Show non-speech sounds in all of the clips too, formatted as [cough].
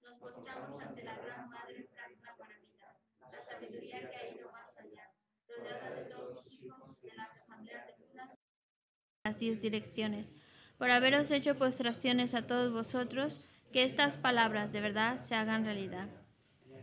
Nos postramos ante la Gran Madre Franca Bonavita, la sabiduría que ha ido más allá, rodeada de todos sus hijos de las asambleas de Judas. Las diez direcciones, por haberos hecho postraciones a todos vosotros, que estas palabras de verdad se hagan realidad.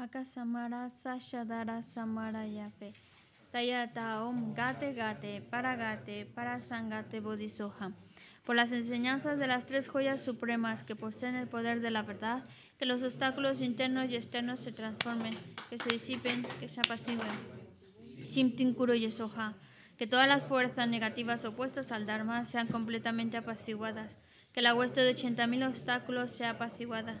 Akasamara Sashadara Samara Yape. Tayata Om Gate Gate Paragate Parasangate Bodhisoham. Por las enseñanzas de las tres joyas supremas que poseen el poder de la verdad, que los obstáculos internos y externos se transformen, que se disipen, que se apaciguen. simtin Yesoha. Que todas las fuerzas negativas opuestas al Dharma sean completamente apaciguadas. Que la hueste de 80.000 obstáculos sea apaciguada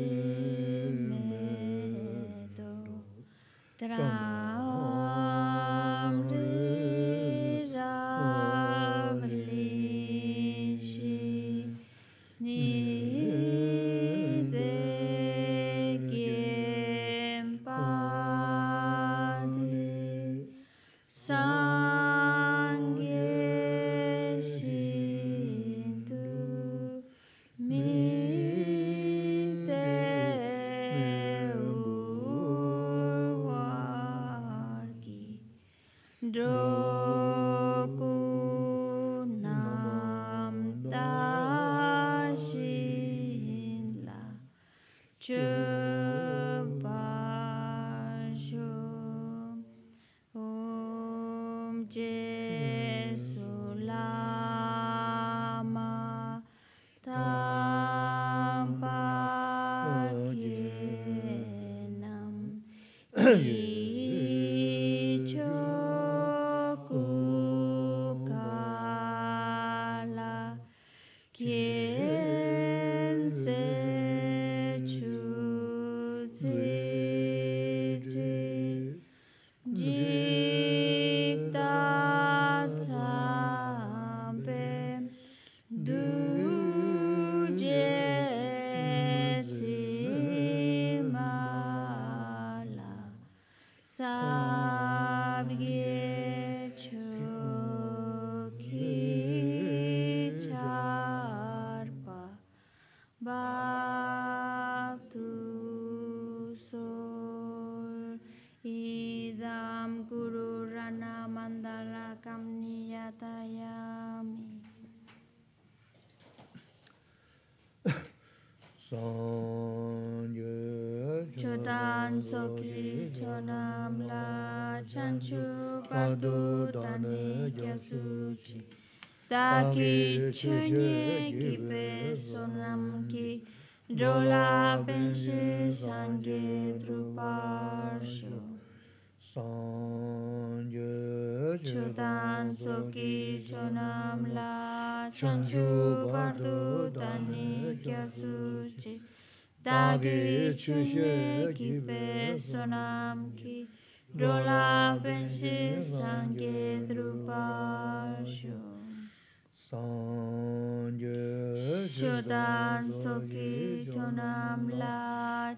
Come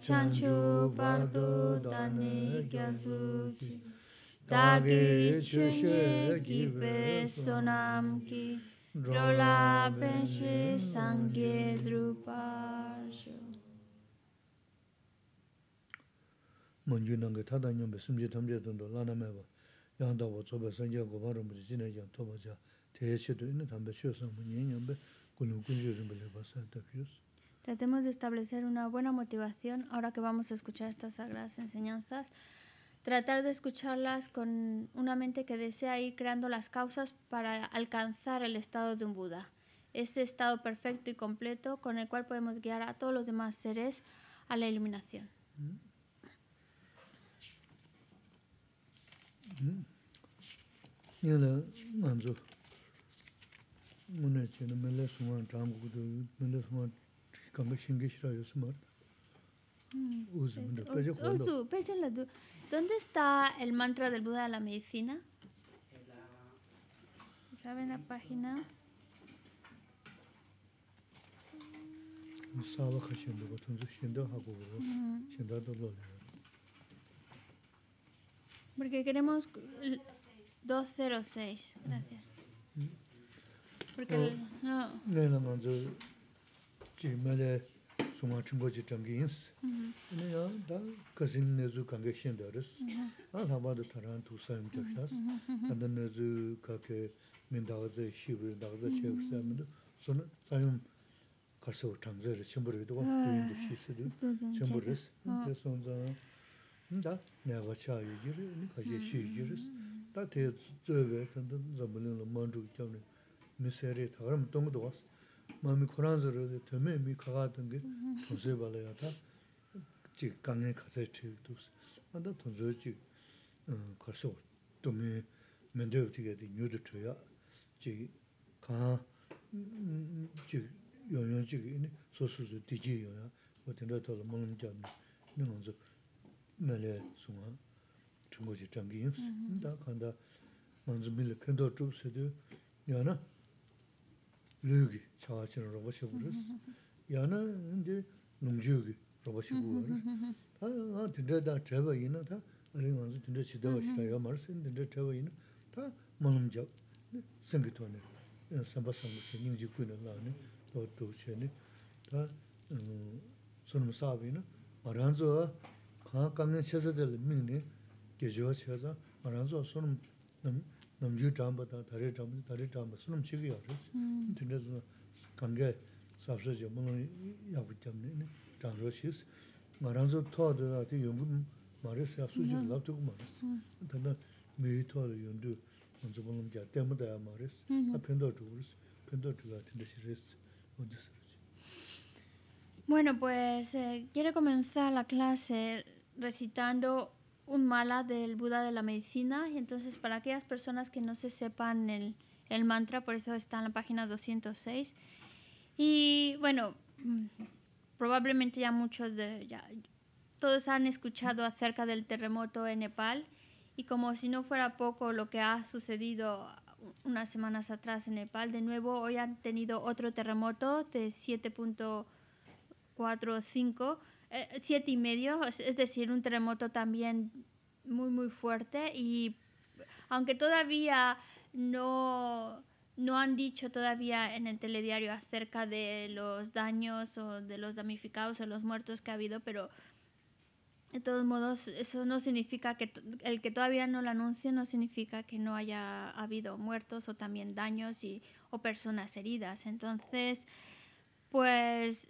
chanchu pardu dani gyazu ki dagi chu shu pe sonam ki rola pe sangye drupasho. shi monju nang ta da nyu be sumje thambe dun do la na me ba ya da wo ja te shi du ni kan be shi yo sang mo nyen nyam Tratemos de establecer una buena motivación ahora que vamos a escuchar estas sagradas enseñanzas. Tratar de escucharlas con una mente que desea ir creando las causas para alcanzar el estado de un Buda, ese estado perfecto y completo con el cual podemos guiar a todos los demás seres a la iluminación kanga shingi shirayo smart. Uzu, Pejaladu. ¿Dónde está el mantra del Buda de la medicina? ¿Se sabe en la página? Musabaka shinda, batunzu shinda hago, shinda dolor. Porque queremos 206, gracias. Porque el, no. No, no, no. mele suma chungpo chi changi ins. Ine mm-hmm. ya da kasin nezu kange shen daris. An mm-hmm. laba da taran tu sayum chakshas. Kanda mm-hmm. nezu kake min dagaze shibir, dagaze shibir sayamindu. Suna sayum karsa u changze ris, chambur yudu wa, ah, duyin du ah. shi sidi, chambur ris. Ine son zana, da nega 마음이 Khurrāntzārādhā tā mē mī Khakātāngi tōngsay bālayā tā Chī kāngiān khasay tīk tūk sī Maa tā tōngsay chī kharsok tō mē mēndayab tīk ādi ñūt tūyā Chī kāng chī yon yon chī kī nī sōsū tū dī jī yon ya Wā tī 야나 lūgī chāchī na rōba shīgū rīs, yā na ndi nūngchūgī rōba shīgū wā rīs. Tā ngā tindrā dā trāba yīna, tā ngā ngā ngā tindrā chidā wā shīgā yā mara sīn, tindrā trāba yīna, tā mā ngā mchāk, sīngi tō sāmbā sāmbā sī, nīng jī nā tā sūnum wā Bueno, pues eh, quiero comenzar la clase recitando un mala del Buda de la medicina. Y entonces, para aquellas personas que no se sepan el, mantra, por eso está en la página 206. Y bueno, mm, probablemente ya muchos de. Ya, todos han escuchado acerca del terremoto en Nepal. Y como si no fuera poco lo que ha sucedido unas semanas atrás en Nepal, de nuevo hoy han tenido otro terremoto de 7.45 eh, siete y medio, es, decir, un terremoto también muy, muy fuerte. Y aunque todavía no, no han dicho todavía en el telediario acerca de los daños o de los damnificados o los muertos que ha habido, pero de todos modos, eso no significa que el que todavía no lo anuncie no significa que no haya habido muertos o también daños y, o personas heridas. Entonces, pues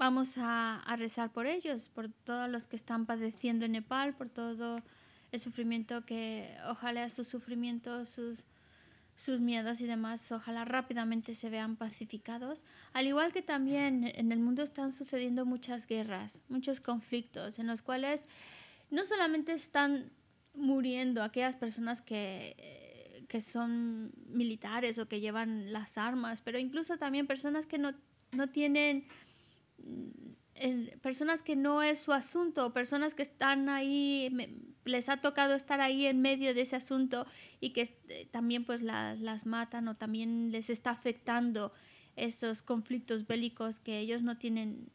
vamos a, a, rezar por ellos, por todos los que están padeciendo en Nepal, por todo el sufrimiento que, ojalá sus sufrimientos, sus, sus miedos y demás, ojalá rápidamente se vean pacificados. Al igual que también en el mundo están sucediendo muchas guerras, muchos conflictos, en los cuales no solamente están muriendo aquellas personas que, eh, que son militares o que llevan las armas, pero incluso también personas que no, no tienen personas que no es su asunto, personas que están ahí, les ha tocado estar ahí en medio de ese asunto y que este, también pues las matan o también les está afectando esos conflictos bélicos que ellos no tienen,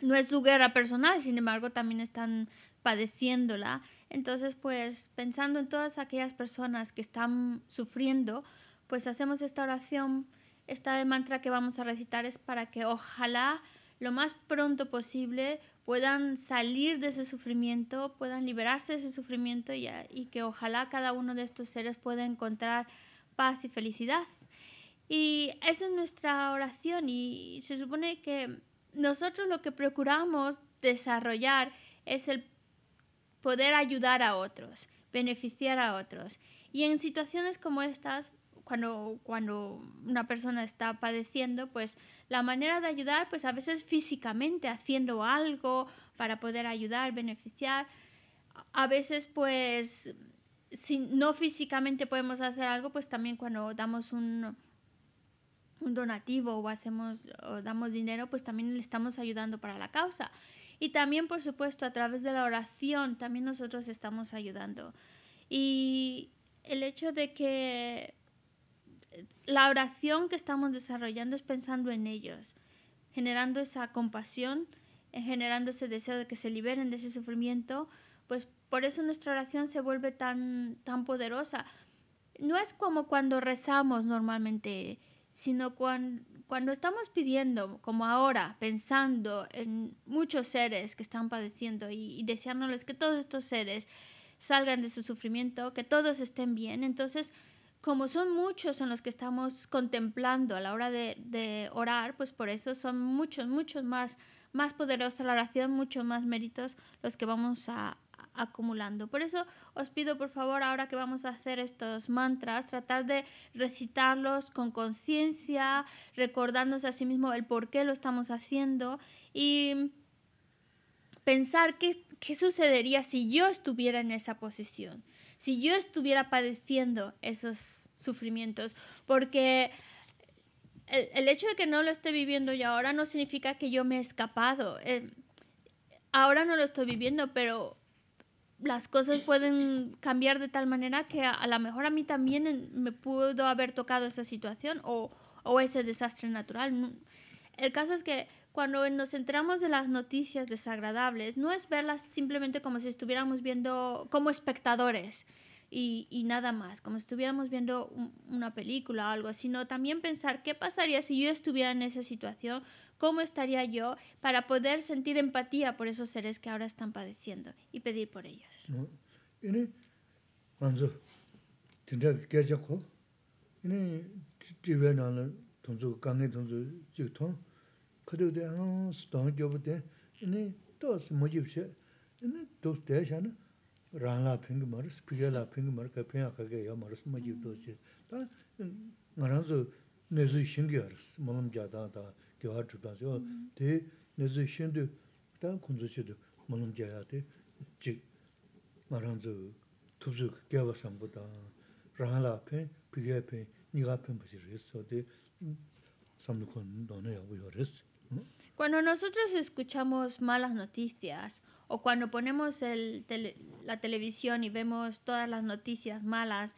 no es su guerra personal, sin embargo también están padeciéndola. Entonces pues pensando en todas aquellas personas que están sufriendo, pues hacemos esta oración esta mantra que vamos a recitar es para que ojalá lo más pronto posible puedan salir de ese sufrimiento, puedan liberarse de ese sufrimiento y, que ojalá cada uno de estos seres pueda encontrar paz y felicidad. Y esa es nuestra oración y se supone que nosotros lo que procuramos desarrollar es el poder ayudar a otros, beneficiar a otros. Y en situaciones como estas, cuando, una persona está padeciendo, pues la manera de ayudar, pues a veces físicamente haciendo algo para poder ayudar, beneficiar, a veces pues si no físicamente podemos hacer algo, pues también cuando damos un, un donativo o hacemos o damos dinero, pues también le estamos ayudando para la causa. Y también, por supuesto, a través de la oración, también nosotros estamos ayudando. Y el hecho de que la oración que estamos desarrollando es pensando en ellos, generando esa compasión, eh, generando ese deseo de que se liberen de ese sufrimiento, pues por eso nuestra oración se vuelve tan, tan poderosa. No es como cuando rezamos normalmente, sino cuando, estamos pidiendo, como ahora, pensando en muchos seres que están padeciendo y, y deseándoles que todos estos seres salgan de su sufrimiento, que todos estén bien, entonces como son muchos en los que estamos contemplando a la hora de, orar, pues por eso son muchos, muchos más, más poderosa la oración, muchos más méritos los que vamos a, acumulando. Por eso os pido, por favor, ahora que vamos a hacer estos mantras, tratar de recitarlos con conciencia, recordándose a sí mismo el por qué lo estamos haciendo y pensar qué sucedería si yo estuviera en esa posición si yo estuviera padeciendo esos sufrimientos, porque el, hecho de que no lo esté viviendo yo ahora no significa que yo me he escapado. Em, ahora no lo estoy viviendo, pero las cosas pueden cambiar de tal manera que a, lo mejor a mí también me pudo haber tocado esa situación o, o ese desastre natural. Mm, el caso es que cuando nos centramos de las noticias desagradables, no es verlas simplemente como si estuviéramos viendo como espectadores y, nada más, como si estuviéramos viendo una película o algo, sino también pensar qué pasaría si yo estuviera en esa situación, cómo estaría yo para poder sentir empatía por esos seres que ahora están padeciendo y pedir por ellos. kadukde rāngs dāng jabudde, inī dōs mojibshē, inī dōs dēshā nā rānglā pīngi maris, pīgē lā pīngi maris, kā pīngā kā kā yā maris, mojib dōs chē. Tā ngā rānsu nēzu shīngi aris, mōlam jā tā tā gyōhā chūtā sī, tē nēzu shīndu tā khunzu chī tū mōlam jā Cuando nosotros escuchamos malas noticias o cuando ponemos la televisión y vemos todas las noticias malas,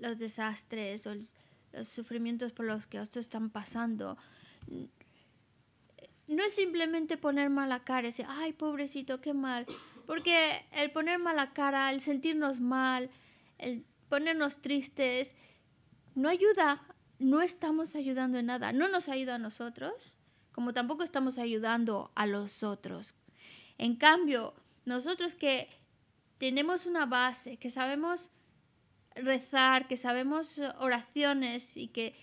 los desastres o los, los sufrimientos por los que otros están pasando, no es simplemente poner mala cara y decir, ay, pobrecito, qué mal. Porque el poner mala cara, el sentirnos mal, el ponernos tristes, no ayuda, no estamos ayudando en nada, no nos ayuda a nosotros como tampoco estamos ayudando a los otros. En cambio, nosotros que tenemos una base, que sabemos rezar, que sabemos oraciones y que,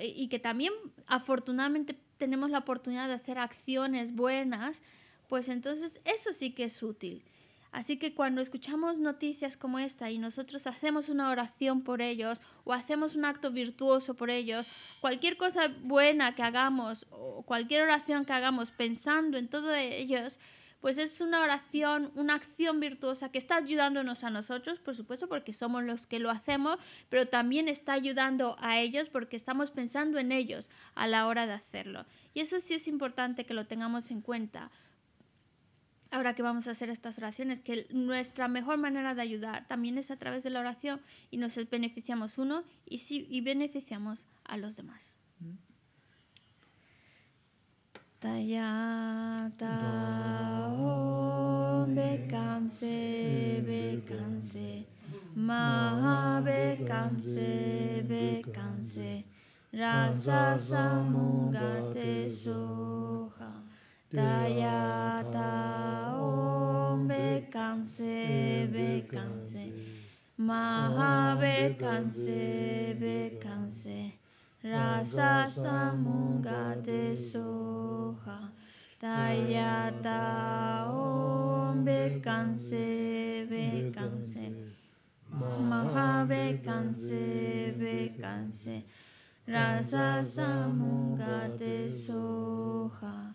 y que también afortunadamente tenemos la oportunidad de hacer acciones buenas, pues entonces eso sí que es útil. Así que cuando escuchamos noticias como esta y nosotros hacemos una oración por ellos o hacemos un acto virtuoso por ellos, cualquier cosa buena que hagamos o cualquier oración que hagamos pensando en todo ellos, pues es una oración, una acción virtuosa que está ayudándonos a nosotros, por supuesto, porque somos los que lo hacemos, pero también está ayudando a ellos porque estamos pensando en ellos a la hora de hacerlo. Y eso sí es importante que lo tengamos en cuenta ahora que vamos a hacer estas oraciones, que nuestra mejor manera de ayudar también es a través de la oración y nos beneficiamos uno y, si y beneficiamos a los demás. Dayata Om Bekanse Bekanse Maha Bekanse Rasa Samunga De Soha Dayata Om Bekanse Bekanse Maha Bekanse Rasa Samunga De Soha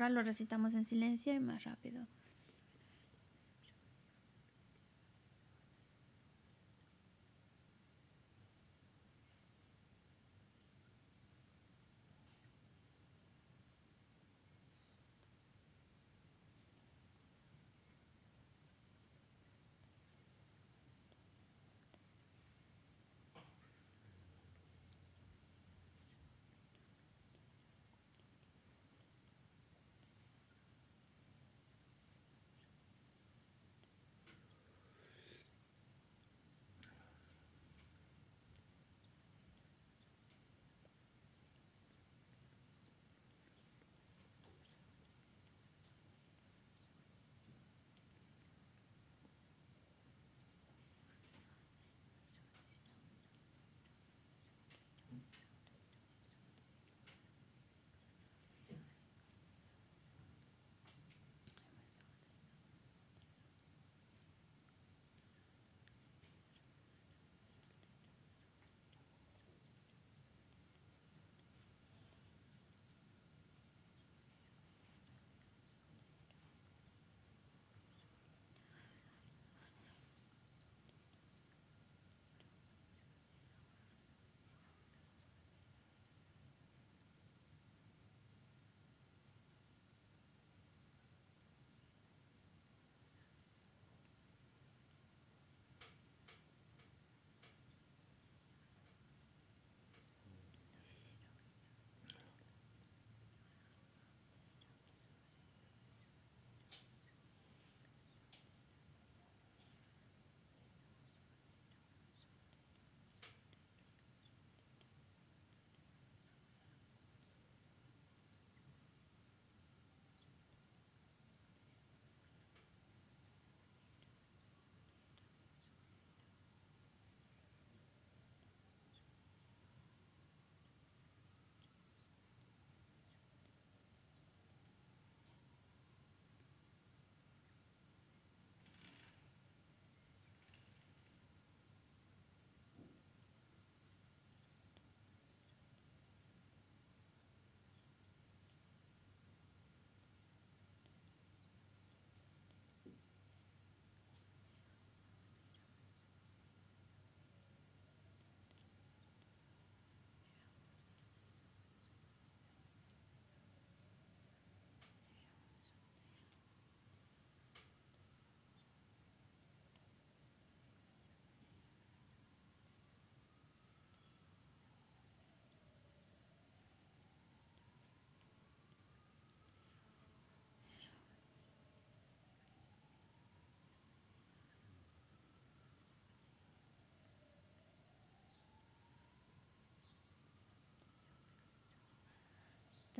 Ahora lo recitamos en silencio y más rápido.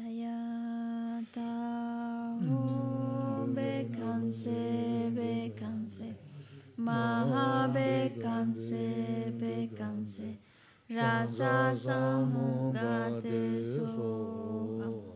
Tayata Om Bekanse Bekanse Maha Bekanse Bekanse Rasa Samugate Soham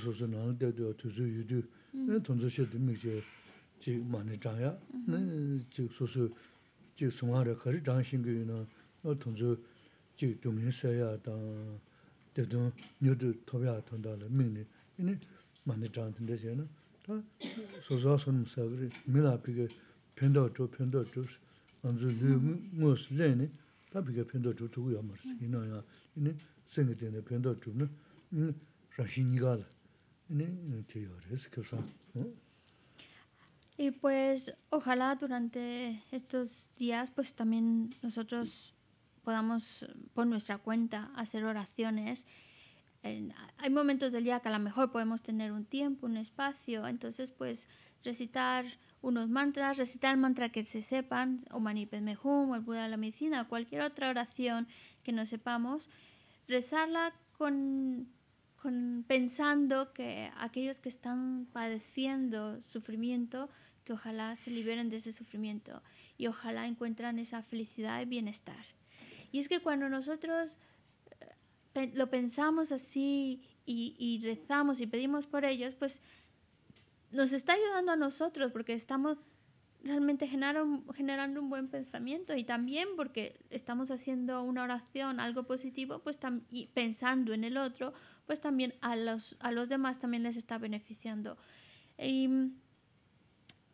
소소 나는 데도 두즈 유두 네 돈저셔 드미제 지 많이 장야 네지 소소 지 송화를 거리 장신규나 어 돈저 지 동해서야 다 데도 뉴드 토비아 돈달 미니 이니 많이 장든데 제는 다 소소 손무사 그리 밀아피게 편도 저 편도 저 안주 뉴무스 레니 다 편도 저 두고 야 말스 이나야 이니 생기되는 편도 좀 음, 라신이가 ¿Eh? Y pues ojalá durante estos días pues también nosotros podamos por nuestra cuenta hacer oraciones. hay momentos del día que a lo mejor podemos tener un tiempo, un espacio, entonces pues recitar unos mantras, recitar mantra que se sepan, o Mani Padme o el Buda de la Medicina, cualquier otra oración que no sepamos, rezarla con pensando que aquellos que están padeciendo sufrimiento, que ojalá se liberen de ese sufrimiento y ojalá encuentran esa felicidad y bienestar. Y es que cuando nosotros eh, lo pensamos así y rezamos y pedimos por ellos, pues nos está ayudando a nosotros porque estamos realmente generando un buen pensamiento y también porque estamos haciendo una oración, algo positivo, pues y pensando en el otro, pues también a los, demás también les está beneficiando.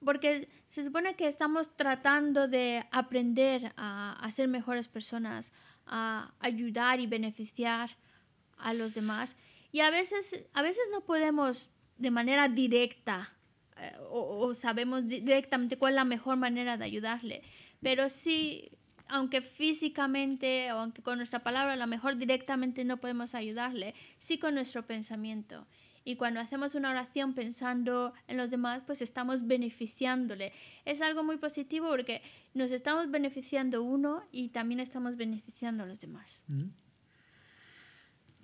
porque se supone que estamos tratando de aprender a, ser mejores personas, a ayudar y beneficiar a los demás. Y a veces, a veces no podemos de manera directa o, sabemos directamente cuál es la mejor manera de ayudarle. Pero sí, aunque físicamente o aunque con nuestra palabra a lo mejor directamente no podemos ayudarle, sí con nuestro pensamiento. Y cuando hacemos una oración pensando en los demás, pues estamos beneficiándole. Es algo muy positivo porque nos estamos beneficiando uno y también estamos beneficiando a los demás. Mm.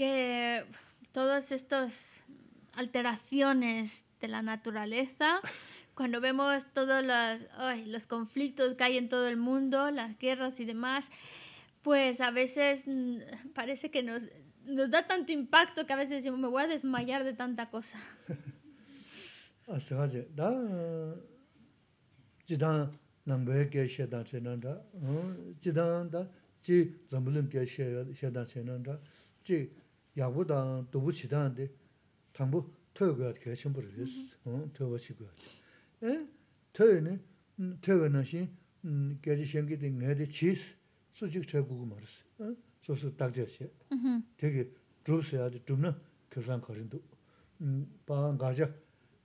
que todas estas alteraciones de la naturaleza, [laughs] cuando vemos todos los, los conflictos que hay en todo el mundo, las guerras y demás, pues a veces mm, parece que nos, nos da tanto impacto que a veces decimos, me voy a desmayar de tanta cosa. [laughs] Ah, 야구 당 두부 당부 퇴거 같게 심부를 했어. 응, 퇴거 시고. 예? 퇴는 퇴거는 신 음, 계지 생기데 내데 치스 수직 최고고 말았어. 응? 소소 딱지었어. 음. 되게 줄서야 돼. 줌나 거린도. 음, 바 가자.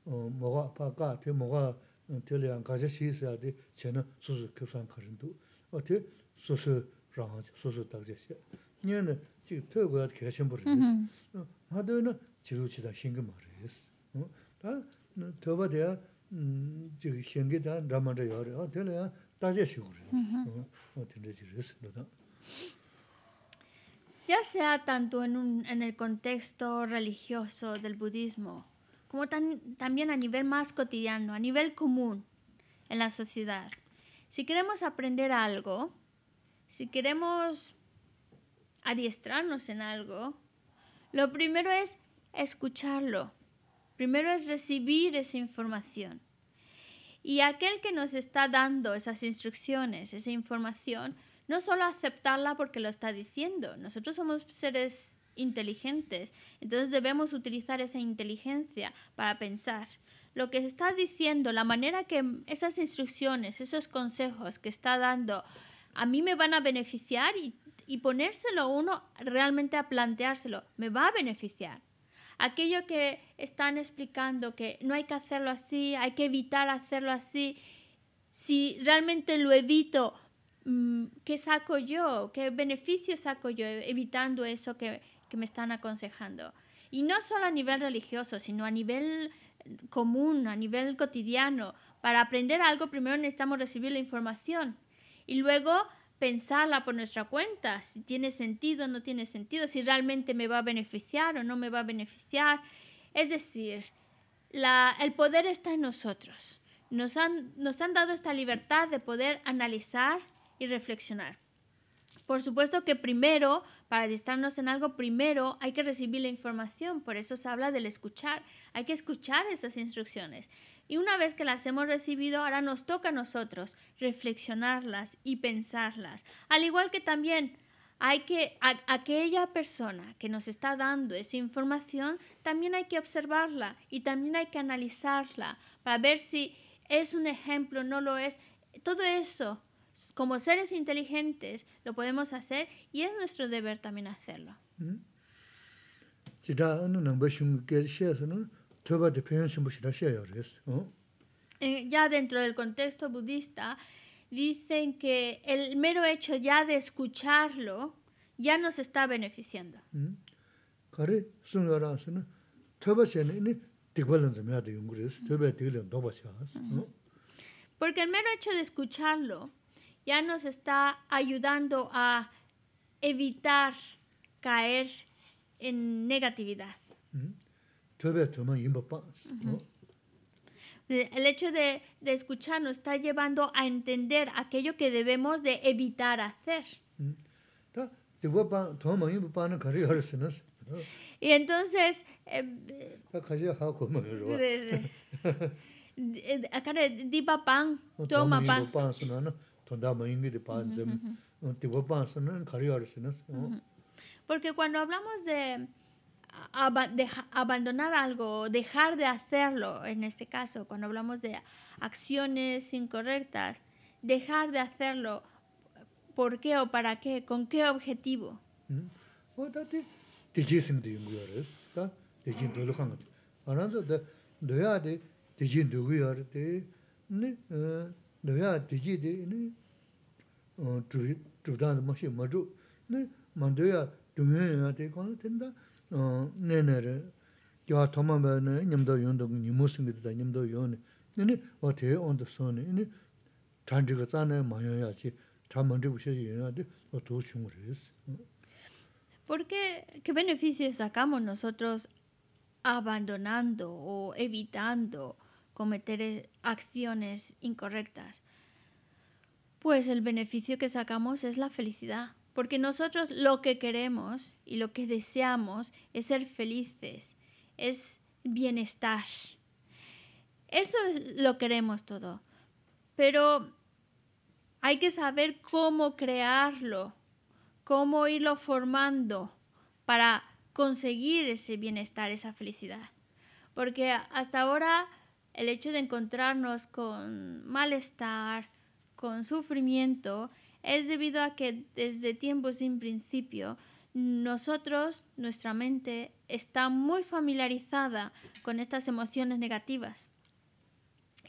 어, 뭐가 바까 돼 뭐가 들려 안 가자 시스야 돼. 쟤는 소소 결산 거린도. 어때? 소소 랑 소소 딱지었어. 니는 ya sea tanto en, en el contexto religioso del budismo, como tan, también a nivel más cotidiano, a nivel común en la sociedad. Si queremos aprender algo, si queremos adiestrarnos en algo, lo primero es escucharlo. Primero es recibir esa información. Y aquel que nos está dando esas instrucciones, esa información, no solo aceptarla porque lo está diciendo, nosotros somos seres inteligentes, entonces debemos utilizar esa inteligencia para pensar. Lo que está diciendo, la manera que esas instrucciones, esos consejos que está dando, a mí me van a beneficiar y y ponérselo uno realmente a planteárselo, ¿me va a beneficiar? Aquello que están explicando que no hay que hacerlo así, hay que evitar hacerlo así, si realmente lo evito, mm, ¿qué saco yo? ¿Qué beneficio saco yo evitando eso que, me están aconsejando? Y no solo a nivel religioso, sino a nivel común, a nivel cotidiano. Para aprender algo primero necesitamos recibir la información y luego pensarla por nuestra cuenta, si tiene sentido o no tiene sentido, si realmente me va a beneficiar o no me va a beneficiar. Es decir, el poder está en nosotros. Nos han, dado esta libertad de poder analizar y reflexionar. Por supuesto que primero, para distrarnos en algo, primero hay que recibir la información, por eso se habla del escuchar, hay que escuchar esas instrucciones. Y una vez que las hemos recibido, ahora nos toca a nosotros reflexionarlas y pensarlas. Al igual que también hay que, aquella persona que nos está dando esa información, también hay que observarla y también hay que analizarla para ver si es un ejemplo, no lo es. Todo eso, como seres inteligentes, lo podemos hacer y es nuestro deber también hacerlo. Mm-hmm. Eh, ya dentro del contexto budista, dicen que el mero hecho ya de escucharlo ya nos está beneficiando. Porque el mero hecho de escucharlo ya nos está ayudando a evitar caer en negatividad. Mm. El hecho de, de escuchar nos está llevando a entender aquello que debemos de evitar hacer. Y entonces, acá eh, toma Porque cuando hablamos de abandonar algo, dejar de hacerlo, en este caso, cuando hablamos de acciones incorrectas, dejar de hacerlo, ¿por qué o para qué? ¿Con qué objetivo? Mm-hmm. ¿Por ¿qué beneficio sacamos nosotros abandonando o evitando cometer e, acciones incorrectas? Pues el beneficio que sacamos es la felicidad porque nosotros lo que queremos y lo que deseamos es ser felices, es bienestar. Eso lo queremos todo, pero hay que saber cómo crearlo, cómo irlo formando para conseguir ese bienestar, esa felicidad. Porque hasta ahora el hecho de encontrarnos con malestar, con sufrimiento, es debido a que desde tiempos sin principio nosotros, nuestra mente, está muy familiarizada con estas emociones negativas.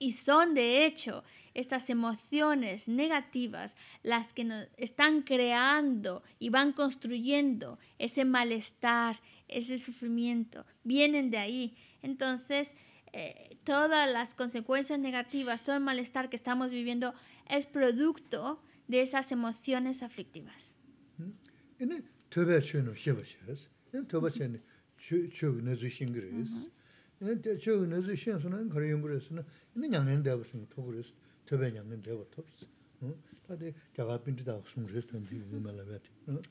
Y son de hecho estas emociones negativas las que nos están creando y van construyendo ese malestar, ese sufrimiento. Vienen de ahí. Entonces, eh, todas las consecuencias negativas, todo el malestar que estamos viviendo es producto de esas emociones aflictivas.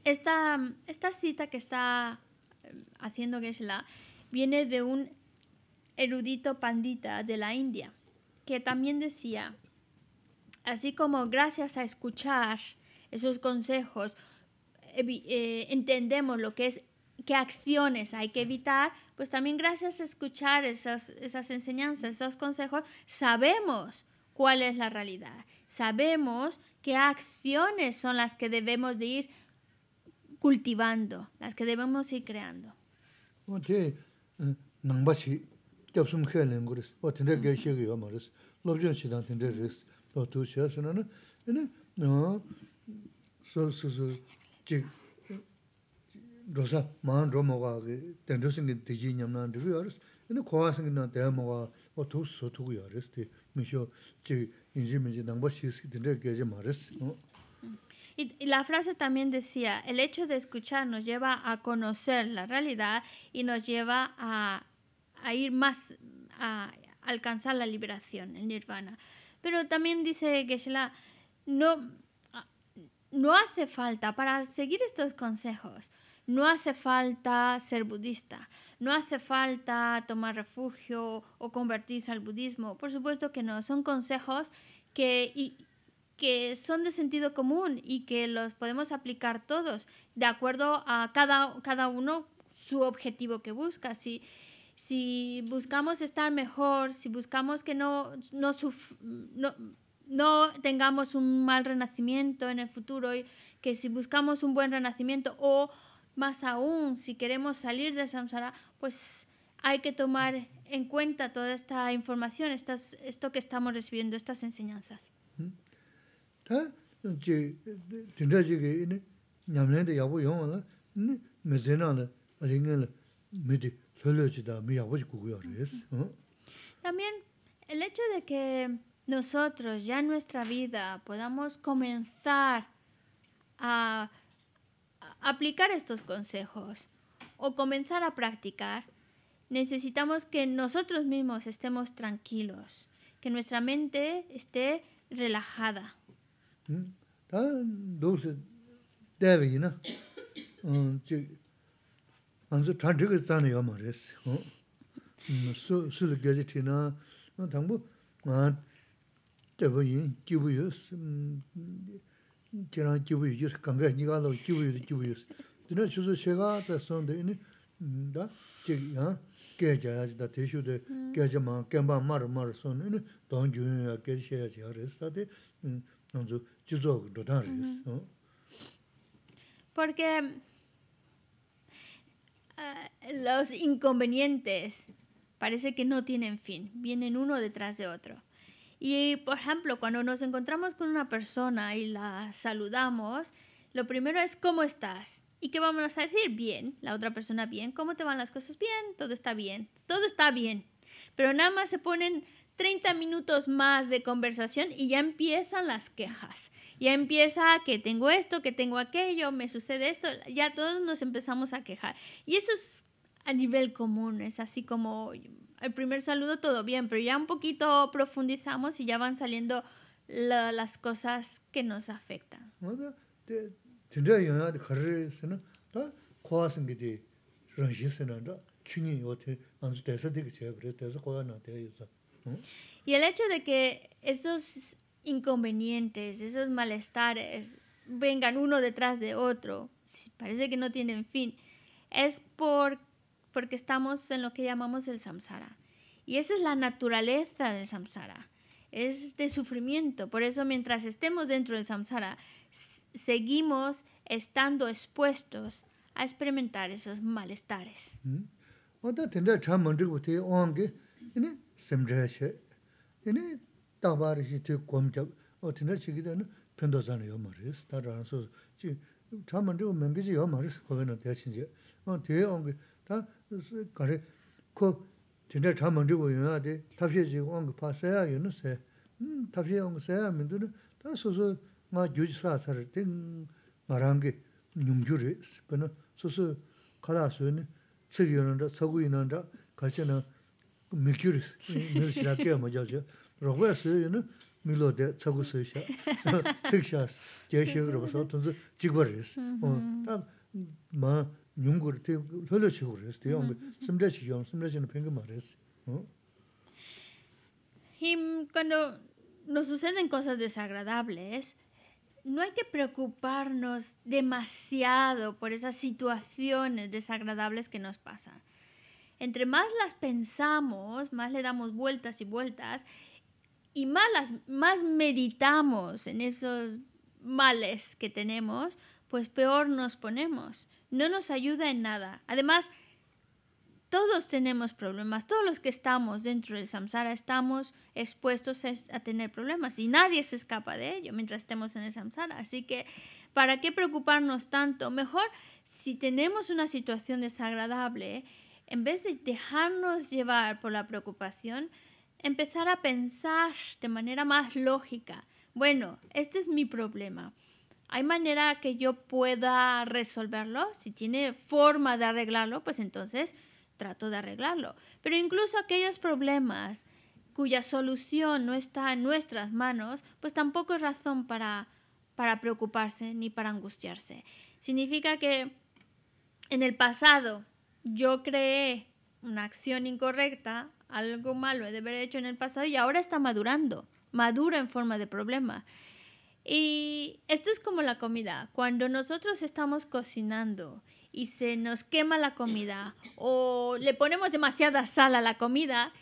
Esta, esta cita que está eh, haciendo Geshe-la viene de un erudito pandita de la India que también decía Así como gracias a escuchar esos consejos eh, entendemos lo que es qué acciones hay que evitar, pues también gracias a escuchar esas, esas enseñanzas, esos consejos, sabemos cuál es la realidad. Sabemos qué acciones son las que debemos de ir cultivando, las que debemos ir creando. Y la frase también decía, el hecho de escuchar nos lleva a conocer la realidad y nos lleva a, ir más, a alcanzar la liberación, en nirvana. Pero también dice Geshe-la, no, ah, no hace falta, para seguir estos consejos, no hace falta ser budista, no hace falta tomar refugio o convertirse al budismo. Por supuesto que no, son consejos que, que son de sentido común y que los podemos aplicar todos, de acuerdo a cada, cada uno su objetivo que busca. Si si buscamos estar mejor, si buscamos que no, no, no, tengamos un mal renacimiento en el futuro, y que si buscamos un buen renacimiento o más aún, si queremos salir de Samsara, pues hay que tomar en cuenta toda esta información, estas, esto que estamos recibiendo, estas enseñanzas. También el hecho de que nosotros ya en nuestra vida podamos comenzar a aplicar estos consejos o comenzar a practicar, necesitamos que nosotros mismos estemos tranquilos, que nuestra mente esté relajada. 망수 다 되게 짠이 요 말했어. 어. 수 수를 가지 당부 아 대부인 기부요. 저랑 기부요. 저 강가 니가 너 기부요. 기부요. 너는 제가 썼는데 이 다. 제가 깨져야지 다 대슈데 깨져마 깨만 말 말선은 돈 주는 게 셔야지 알았다데. 먼저 주소 도단을 했어. 어. Porque Ah, los inconvenientes parece que no tienen fin, vienen uno detrás de otro. Y por ejemplo, cuando nos encontramos con una persona y la saludamos, lo primero es ¿cómo estás? ¿Y qué vamos a decir? Bien, la otra persona bien, ¿cómo te van las cosas? Bien, todo está bien, todo está bien. Pero nada más se ponen 30 minutos más de conversación y ya empiezan las quejas. Ya empieza que tengo esto, que tengo aquello, me sucede esto, ya todos nos empezamos a quejar. Y eso es a nivel común, es así como el primer saludo todo bien, pero ya un poquito profundizamos y ya van saliendo las cosas que nos afectan. Y el hecho de que esos inconvenientes, esos malestares vengan uno detrás de otro, parece que no tienen fin, es por, porque estamos en lo que llamamos el samsara. Y esa es la naturaleza del samsara, es de sufrimiento. Por eso mientras estemos dentro del samsara, seguimos estando expuestos a experimentar esos malestares. Mm-hmm. 심제셰 이니 다바르시 되 곰데 어디나 지기다는 편도사는 요 말이스 지 잠만 되고 맹기지 요 말이스 거기는 대신지 어 대용 그다 가래 그 진짜 잠만 되고 요야데 탑시지 원거 파세야 요는세 음 탑시용 세야 민들은 다 소소 마 교지사 살때 말한 게 늉주리스 그는 소소 가라서는 저기 오는데 저기 오는데 가시는 mikyuris, mir shirakiya ma jaja, rogwaya suyo ino milo de tsagu suyo sha, tsik shaas, jay shigiro basa, tunzu jigbar res. ma nyungur, te lolo chigur res, te yonga, simda chi yonga, simda chi ino pingi ma Y cuando nos suceden cosas desagradables, no hay que preocuparnos demasiado por esas situaciones desagradables que nos pasan entre más las pensamos, más le damos vueltas y vueltas, y más, más meditamos en esos males que tenemos, pues peor nos ponemos. No nos ayuda en nada. Además, todos tenemos problemas, todos los que estamos dentro del samsara estamos expuestos a tener problemas y nadie se escapa de ello mientras estemos en el samsara. Así que, ¿para qué preocuparnos tanto? Mejor si tenemos una situación desagradable, en vez de dejarnos llevar por la preocupación, empezar a pensar de manera más lógica. Bueno, este es mi problema. ¿Hay manera que yo pueda resolverlo? Si tiene forma de arreglarlo, pues entonces trato de arreglarlo. Pero incluso aquellos problemas cuya solución no está en nuestras manos, pues tampoco es razón para, para preocuparse ni para angustiarse. Significa que en el pasado yo creé una acción incorrecta, algo malo he de haber hecho en el pasado y ahora está madurando, madura en forma de problema. Y esto es como la comida. Cuando nosotros estamos cocinando y se nos quema la comida o le ponemos demasiada sal a la comida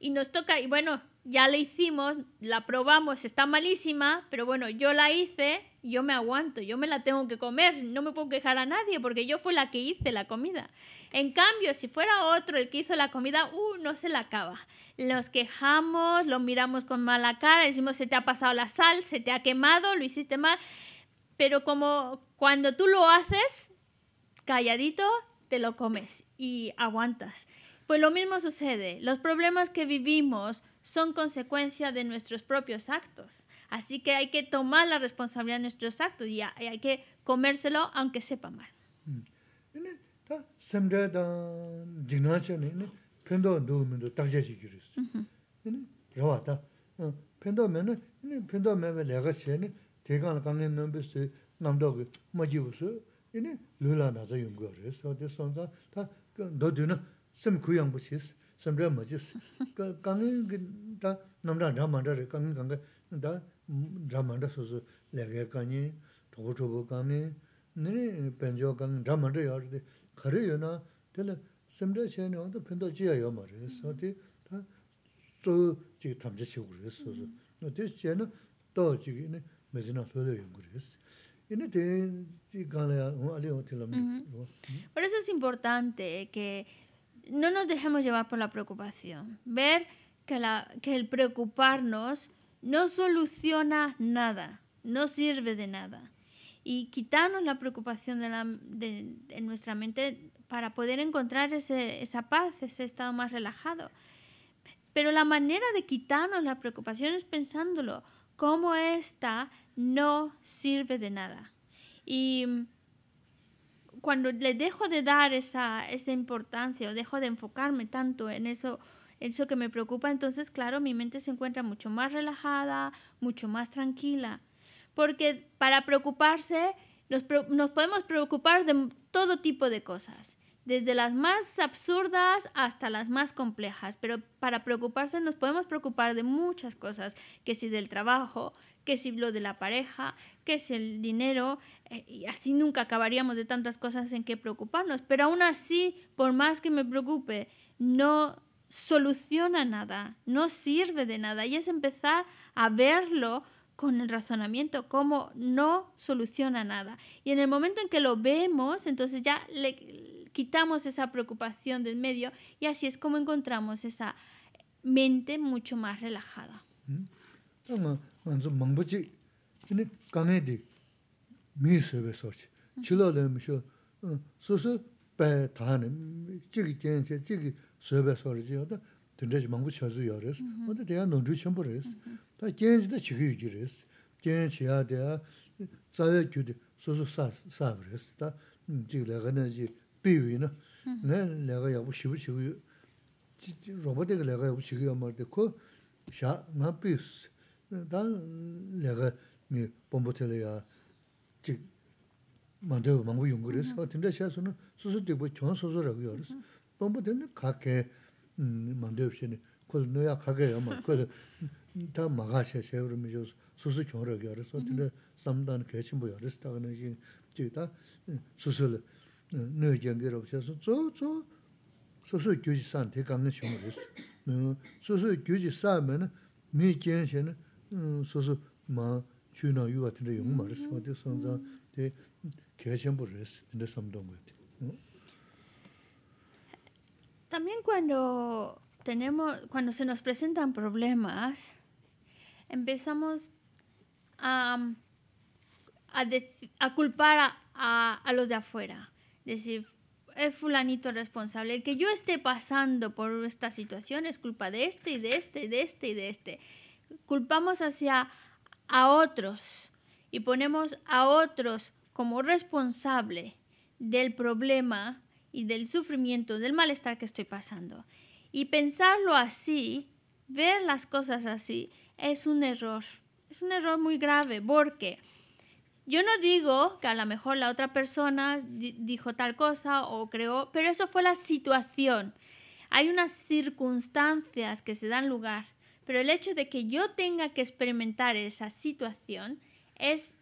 y nos toca, y bueno, ya la hicimos, la probamos, está malísima, pero bueno, yo la hice, yo me aguanto, yo me la tengo que comer, no me puedo quejar a nadie porque yo fui la que hice la comida. En cambio, si fuera otro el que hizo la comida, uh, no se la acaba. Nos quejamos, lo miramos con mala cara, decimos se te ha pasado la sal, se te ha quemado, lo hiciste mal, pero como cuando tú lo haces, calladito, te lo comes y aguantas. Pues lo mismo sucede, los problemas que vivimos son consecuencia de nuestros propios actos, así que hay que tomar la responsabilidad de nuestros actos y hay que comérselo aunque sepa mal. some kuyang buses some drama just ka kang ta nam ra drama ra kang kang da drama da so le ga ka ni to to bo ka ni ne pen jo kang drama ra yo de khare yo na de le some che no to pen do yo ma so de ta to ji tam no che to no nos dejemos llevar por la preocupación. Ver que, el preocuparnos no soluciona nada, no sirve de nada. Y quitarnos la preocupación de, nuestra mente para poder encontrar esa paz, ese estado más relajado. Pero la manera de quitarnos la preocupación es pensándolo, cómo esta no sirve de nada. Y cuando le dejo de dar esa, esa importancia o dejo de enfocarme tanto en eso, eso que me preocupa, entonces, claro, mi mente se encuentra mucho más relajada, mucho más tranquila. Porque para preocuparse, nos, nos podemos preocupar de todo tipo de cosas, desde las más absurdas hasta las más complejas, pero para preocuparse nos podemos preocupar de muchas cosas, que si del trabajo, que si lo de la pareja, que es el dinero, eh, y así nunca acabaríamos de tantas cosas en que preocuparnos. Pero aún así, por más que me preocupe, no soluciona nada, no sirve de nada. Y es empezar a verlo con el razonamiento, como no soluciona nada. Y en el momento en que lo vemos, entonces ya le quitamos esa preocupación del medio y así es como encontramos esa mente mucho más relajada. Mm. ᱛᱟᱢᱟ ᱢᱟᱱᱡᱩ ᱢᱟᱝᱵᱚᱡᱤ ᱤᱱᱤ ᱠᱟᱢᱮᱫᱤ ᱢᱤᱥᱮᱵᱮ ᱥᱚᱪ ᱪᱤᱞᱟᱞᱮᱢ ᱥᱚ ᱢᱟᱝᱵᱚᱡᱤ ᱛᱟᱢᱟ ᱢᱟᱱᱡᱩ ᱢᱟᱝᱵᱚᱡᱤ ᱛᱟᱢᱟ ᱢᱟᱱᱡᱩ ᱢᱟᱝᱵᱚᱡᱤ ᱛᱟᱢᱟ ᱢᱟᱱᱡᱩ ᱢᱟᱝᱵᱚᱡᱤ ᱛᱟᱢᱟ ᱢᱟᱱᱡᱩ ᱢᱟᱝᱵᱚᱡᱤ ᱛᱟᱢᱟ ᱢᱟᱱᱡᱩ ᱢᱟᱝᱵᱚᱡᱤ ᱛᱟᱢᱟ ᱢᱟᱱᱡᱩ ᱢᱟᱝᱵᱚᱡᱤ ᱛᱟᱢᱟ ᱢᱟᱱᱡᱩ ᱢᱟᱝᱵᱚᱡᱤ ᱛᱟᱢᱟ ᱢᱟᱱᱡᱩ ᱢᱟᱝᱵᱚᱡᱤ ᱛᱟᱢᱟ ᱢᱟᱱᱡᱩ ᱢᱟᱝᱵᱚᱡᱤ ᱛᱟᱢᱟ ᱢᱟᱱᱡᱩ ᱢᱟᱝᱵᱚᱡᱤ ᱛᱟᱢᱟ ᱢᱟᱱᱡᱩ ᱢᱟᱝᱵᱚᱡᱤ ᱛᱟᱢᱟ dāng lēgā mī bōmbō tēlē yā jīg māntē wā māngbō yōnggō rēs, wā tīndā shiā sō nō sōsō tīg bō chōng sōsō rā gō yō rēs. bōmbō tēlē kā kē māntē wā shēni, kō rō nō yā kā kē yō mā, kō rō tā mā gā shē shē wā rō mī yō sōsō chōng También cuando tenemos cuando se nos presentan problemas empezamos a culpar a, los de afuera, decir es fulanito responsable. El que yo esté pasando por esta situación es culpa de este y de este y de este y de este culpamos hacia a otros y ponemos a otros como responsable del problema y del sufrimiento, del malestar que estoy pasando. Y pensarlo así, ver las cosas así, es un error. Es un error muy grave porque yo no digo que a lo mejor la otra persona dijo tal cosa o creó, pero eso fue la situación. Hay unas circunstancias que se dan lugar pero el hecho de que yo tenga que experimentar esa situación es,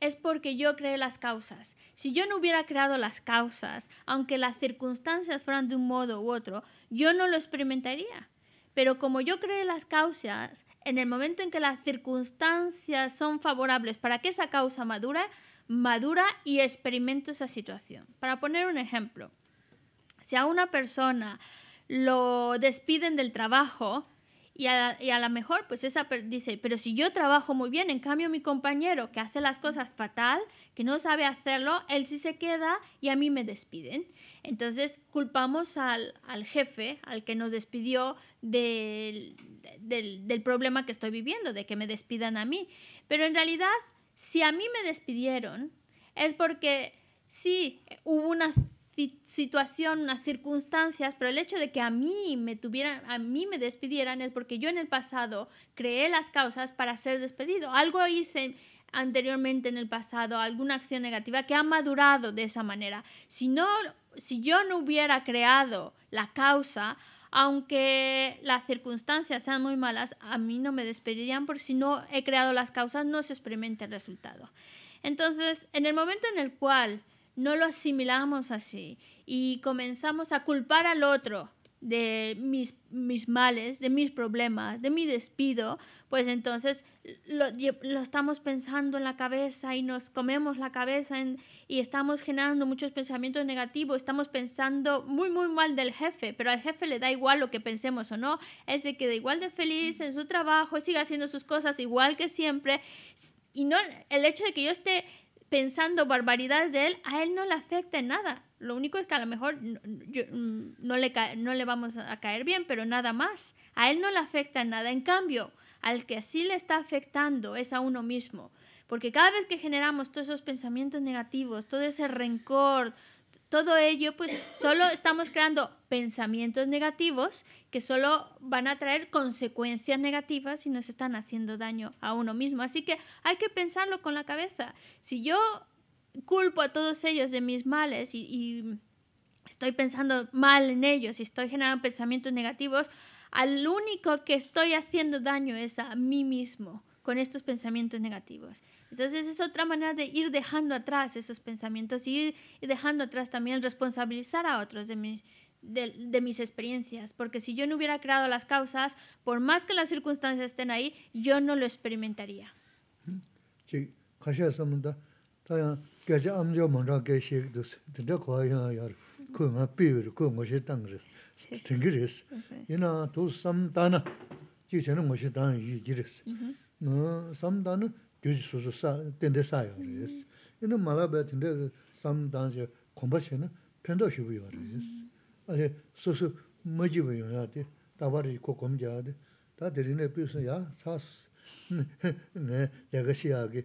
es porque yo creé las causas. Si yo no hubiera creado las causas, aunque las circunstancias fueran de un modo u otro, yo no lo experimentaría. Pero como yo creé las causas, en el momento en que las circunstancias son favorables para que esa causa madura, madura y experimento esa situación. Para poner un ejemplo, si a una persona lo despiden del trabajo, y a, a lo mejor, pues esa dice, pero si yo trabajo muy bien, en cambio mi compañero que hace las cosas fatal, que no sabe hacerlo, él sí se queda y a mí me despiden. Entonces culpamos al, al jefe, al que nos despidió del, del, del problema que estoy viviendo, de que me despidan a mí. Pero en realidad, si a mí me despidieron, es porque sí hubo una situación, unas circunstancias, pero el hecho de que a mí me tuvieran, a mí me despidieran es porque yo en el pasado creé las causas para ser despedido. Algo hice anteriormente en el pasado, alguna acción negativa que ha madurado de esa manera. Si no, si yo no hubiera creado la causa, aunque las circunstancias sean muy malas, a mí no me despedirían Por si no he creado las causas no se experimenta el resultado. Entonces, en el momento en el cual no lo asimilamos así y comenzamos a culpar al otro de mis, mis males, de mis problemas, de mi despido, pues entonces lo, estamos pensando en la cabeza y nos comemos la cabeza y estamos generando muchos pensamientos negativos, estamos pensando muy, muy mal del jefe, pero al jefe le da igual lo que pensemos o no, él se queda igual de feliz en su trabajo, sigue haciendo sus cosas igual que siempre y no el hecho de que yo esté pensando barbaridades de él, a él no le afecta en nada. Lo único es que a lo mejor no, mm, no, le, le vamos a caer bien, pero nada más. A él no le afecta en nada. En cambio, al que sí le está afectando es a uno mismo. Porque cada vez que generamos todos esos pensamientos negativos, todo ese rencor, todo ello, pues solo estamos creando pensamientos negativos que solo van a traer consecuencias negativas y nos están haciendo daño a uno mismo. Así que hay que pensarlo con la cabeza. Si yo culpo a todos ellos de mis males y, estoy pensando mal en ellos y estoy generando pensamientos negativos, al único que estoy haciendo daño es a mí mismo con estos pensamientos negativos. Entonces es otra manera de ir dejando atrás esos pensamientos y ir dejando atrás también responsabilizar a otros de mis, de, mis experiencias, porque si yo no hubiera creado las causas, por más que las circunstancias estén ahí, yo no lo experimentaría. 노 gyuzi suzu dende sayo riz. Ina malaba dende samdana zi kumbha xe na pendo xibu yo riz. Ali susu majibu yo ya di, dabari ko kumja di, da diri ne piyo su ya tsas, ne lega xe ya ki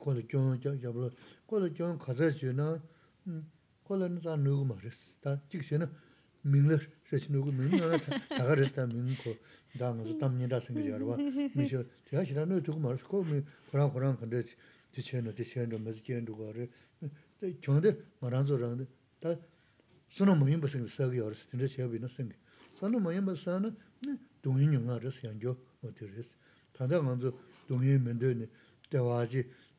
kōla kiong yablo, kōla kiong kaza chiyo na, kōla nisa nūgu ma res, ta chik xe na, mingla res nūgu, mingla na taga res ta mingla kō, da nga zi 그런 nida singa zi arwa, mi xe, ti xa xe na nūgu 다 ma res, kō mi kurang kurang kanda zi, ti xe na, ti xe na, ma zi kien dhugu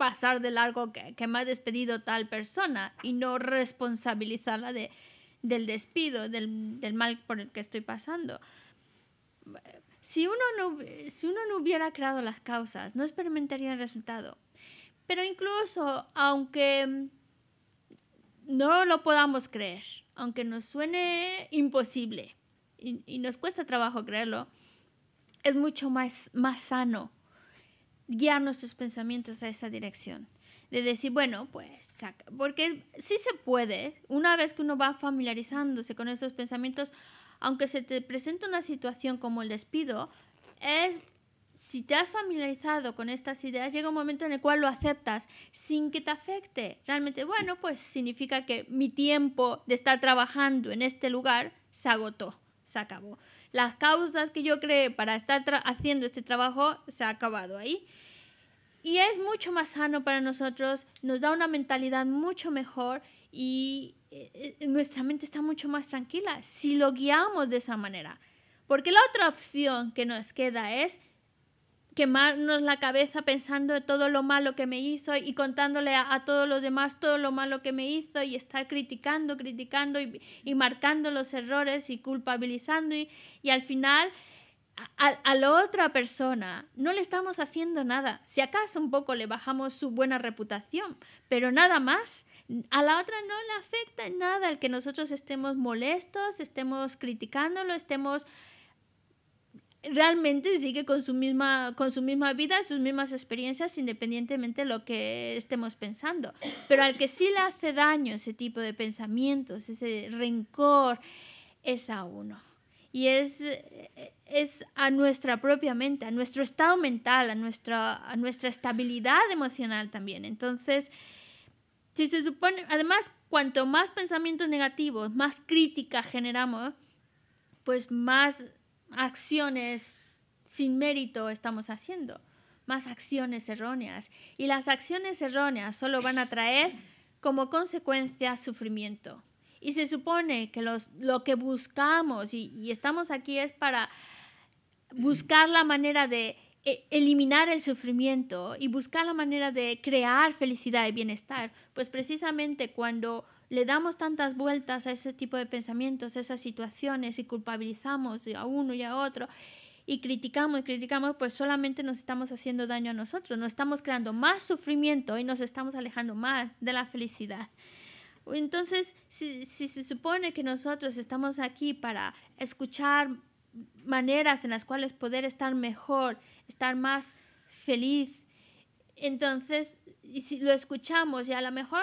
pasar de largo que, me ha despedido tal persona y no responsabilizarla del despido, del, mal por el que estoy pasando. Si uno, no, si uno no hubiera creado las causas, no experimentaría el resultado. Pero incluso, aunque no lo podamos creer, aunque nos suene imposible y, nos cuesta trabajo creerlo, es mucho más, más sano guiar nuestros pensamientos a esa dirección. De decir, bueno, pues, porque sí se puede, una vez que uno va familiarizándose con esos pensamientos, aunque se te presente una situación como el despido, es si te has familiarizado con estas ideas, llega un momento en el cual lo aceptas sin que te afecte. Realmente, bueno, pues significa que mi tiempo de estar trabajando en este lugar se agotó, se acabó las causas que yo creé para estar haciendo este trabajo se ha acabado ahí. Y es mucho más sano para nosotros, nos da una mentalidad mucho mejor y eh, eh, nuestra mente está mucho más tranquila si lo guiamos de esa manera. Porque la otra opción que nos queda es quemarnos la cabeza pensando en todo lo malo que me hizo y contándole a, todos los demás todo lo malo que me hizo y estar criticando, criticando y, marcando los errores y culpabilizando y, al final a, a, la otra persona no le estamos haciendo nada. Si acaso un poco le bajamos su buena reputación, pero nada más. A la otra no le afecta nada el que nosotros estemos molestos, estemos criticándolo, estemos realmente sigue con su misma con su misma vida, sus mismas experiencias independientemente de lo que estemos pensando. Pero al que sí le hace daño ese tipo de pensamientos, ese rencor es a uno. Y es es a nuestra propia mente, a nuestro estado mental, a nuestra a nuestra estabilidad emocional también. Entonces, si se supone, además, cuanto más pensamientos negativos, más crítica generamos, pues más acciones sin mérito estamos haciendo, más acciones erróneas. Y las acciones erróneas solo van a traer como consecuencia sufrimiento. Y se supone que los, lo que buscamos y estamos aquí es para buscar la manera de eh, eliminar el sufrimiento y buscar la manera de crear felicidad y bienestar. Pues precisamente cuando le damos tantas vueltas a ese tipo de pensamientos, a esas situaciones y culpabilizamos a uno y a otro y criticamos y criticamos, pues solamente nos estamos haciendo daño a nosotros, nos estamos creando más sufrimiento y nos estamos alejando más de la felicidad. Entonces, si, se supone que nosotros estamos aquí para escuchar maneras en las cuales poder estar mejor, estar más feliz, entonces, si lo escuchamos y a lo mejor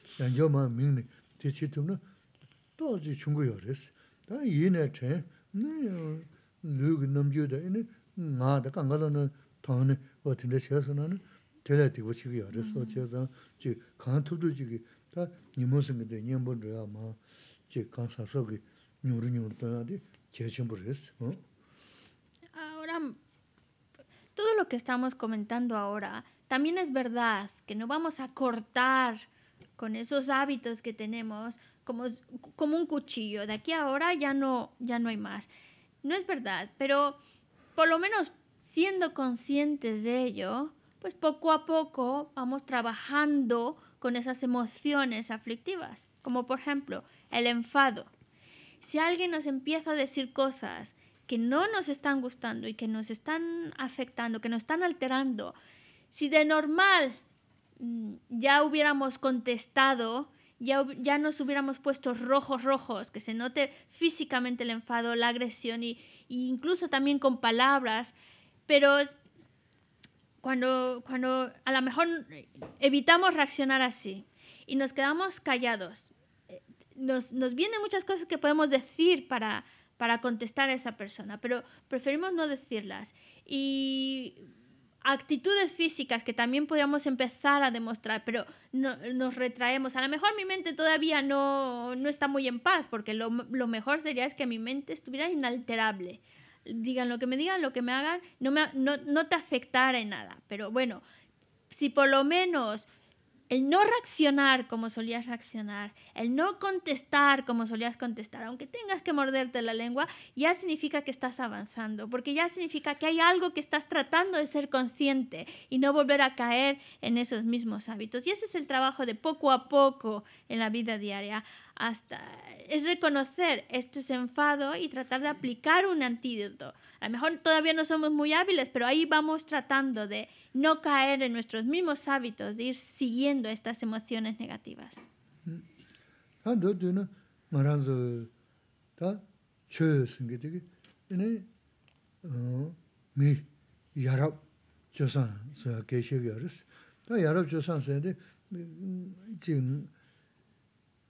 Ahora, todo lo que estamos comentando ahora, también es verdad que no vamos a cortar con esos hábitos que tenemos, como, como un cuchillo, de aquí a ahora ya no, ya no hay más. No es verdad, pero por lo menos siendo conscientes de ello, pues poco a poco vamos trabajando con esas emociones aflictivas, como por ejemplo el enfado. Si alguien nos empieza a decir cosas que no nos están gustando y que nos están afectando, que nos están alterando, si de normal Mm, ya hubiéramos contestado, ya, ya, nos hubiéramos puesto rojos, rojos, que se note físicamente el enfado, la agresión y, incluso también con palabras, pero cuando, cuando a lo mejor evitamos reaccionar así y nos quedamos callados, eh, nos, nos vienen muchas cosas que podemos decir para, para contestar a esa persona, pero preferimos no decirlas. Y actitudes físicas que también podríamos empezar a demostrar, pero no, nos retraemos. A lo mejor mi mente todavía no, está muy en paz, porque lo, mejor sería es que mi mente estuviera inalterable. Digan lo que me digan, lo que me hagan, no, me, no, te afectara en nada. Pero bueno, si por lo menos el no reaccionar como solías reaccionar, el no contestar como solías contestar, aunque tengas que morderte la lengua, ya significa que estás avanzando, porque ya significa que hay algo que estás tratando de ser consciente y no volver a caer en esos mismos hábitos. Y ese es el trabajo de poco a poco en la vida diaria hasta es reconocer este enfado y tratar de aplicar un antídoto. A lo mejor todavía no somos muy hábiles, pero ahí vamos tratando de no caer en nuestros mismos hábitos, de ir siguiendo estas emociones negativas.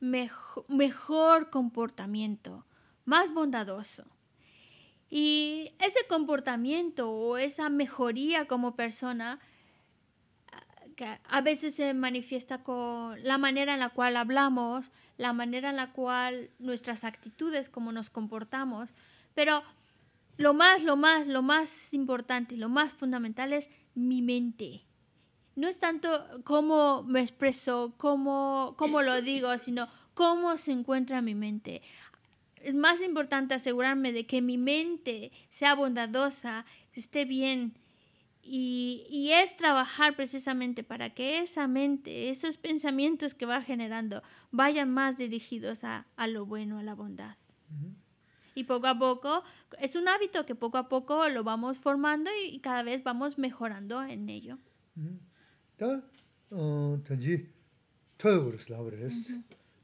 mejor, comportamiento, más bondadoso. Y ese comportamiento o esa mejoría como persona ah, a veces se manifiesta con la manera en la cual hablamos, la manera en la cual nuestras actitudes, cómo nos comportamos, pero lo más, lo más, lo más importante, lo más fundamental es mi mente no es tanto cómo me expreso, cómo, lo digo, sino cómo se encuentra mi mente. Es más importante asegurarme de que mi mente sea bondadosa, esté bien. Y, es trabajar precisamente para que esa mente, esos pensamientos que va generando, vayan más dirigidos a, lo bueno, a la bondad. y poco a poco es un hábito que poco a poco lo vamos formando y cada vez vamos mejorando en ello. 다어 던지 토요로 슬라브레스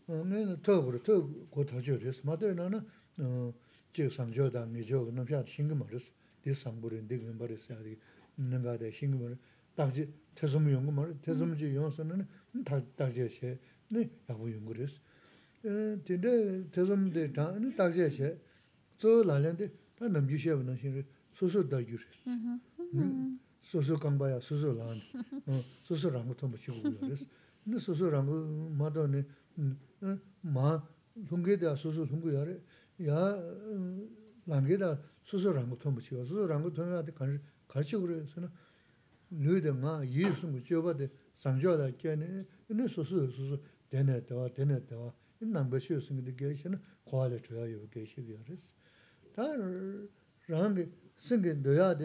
어는 토요로 토 고타죠레스 마데나나 어 제3조단 니조는 피아 신금으로스 디상부르 디금바르스 야디 능가데 신금으로 딱지 테좀용고 말 테좀지 용선은 다 다제세 네 야부 용고레스 에 딘데 테좀데 다는 다제세 저 라련데 다 넘기셔야 되는 신 소소다 수수 간바야 수수란 어 수수란 치고 그래서 근데 수수란 거 마더니 마 흥게다 수수 흥구야래 야 남게다 수수란 것도 뭐 치고 수수란 것도 나한테 간 같이 그래서는 뇌데 마 예수 뭐 줘봐데 상조다 깨네 근데 수수 수수 되네다 되네다 인남 것이 있으면 계시는 과하게 줘야요 계시기 어렵습니다. 다 랑게 생긴 너야데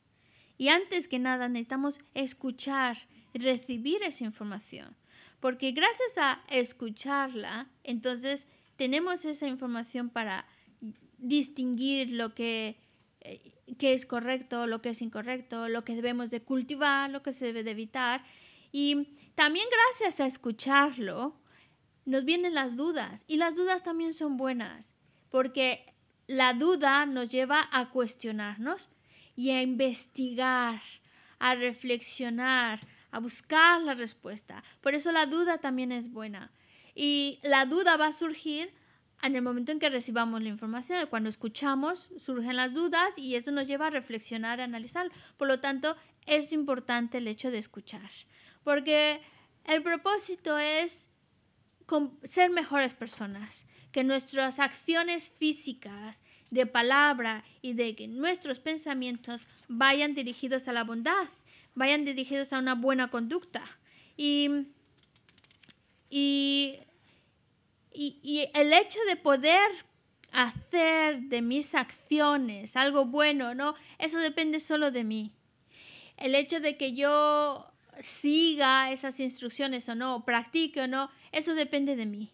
Y antes que nada necesitamos escuchar, recibir esa información. Porque gracias a escucharla, entonces tenemos esa información para distinguir lo que, eh, que es correcto, lo que es incorrecto, lo que debemos de cultivar, lo que se debe de evitar. Y también gracias a escucharlo, nos vienen las dudas. Y las dudas también son buenas, porque la duda nos lleva a cuestionarnos y a investigar, a reflexionar, a buscar la respuesta. Por eso la duda también es buena. Y la duda va a surgir en el momento en que recibamos la información. Cuando escuchamos, surgen las dudas y eso nos lleva a reflexionar, a analizar. Por lo tanto, es importante el hecho de escuchar. Porque el propósito es ser mejores personas, que nuestras acciones físicas, de palabra y de que nuestros pensamientos vayan dirigidos a la bondad, vayan dirigidos a una buena conducta. Y, el hecho de poder hacer de mis acciones algo bueno, ¿no? Eso depende solo de mí. El hecho de que yo siga esas instrucciones o no, practique o no, eso depende de mí.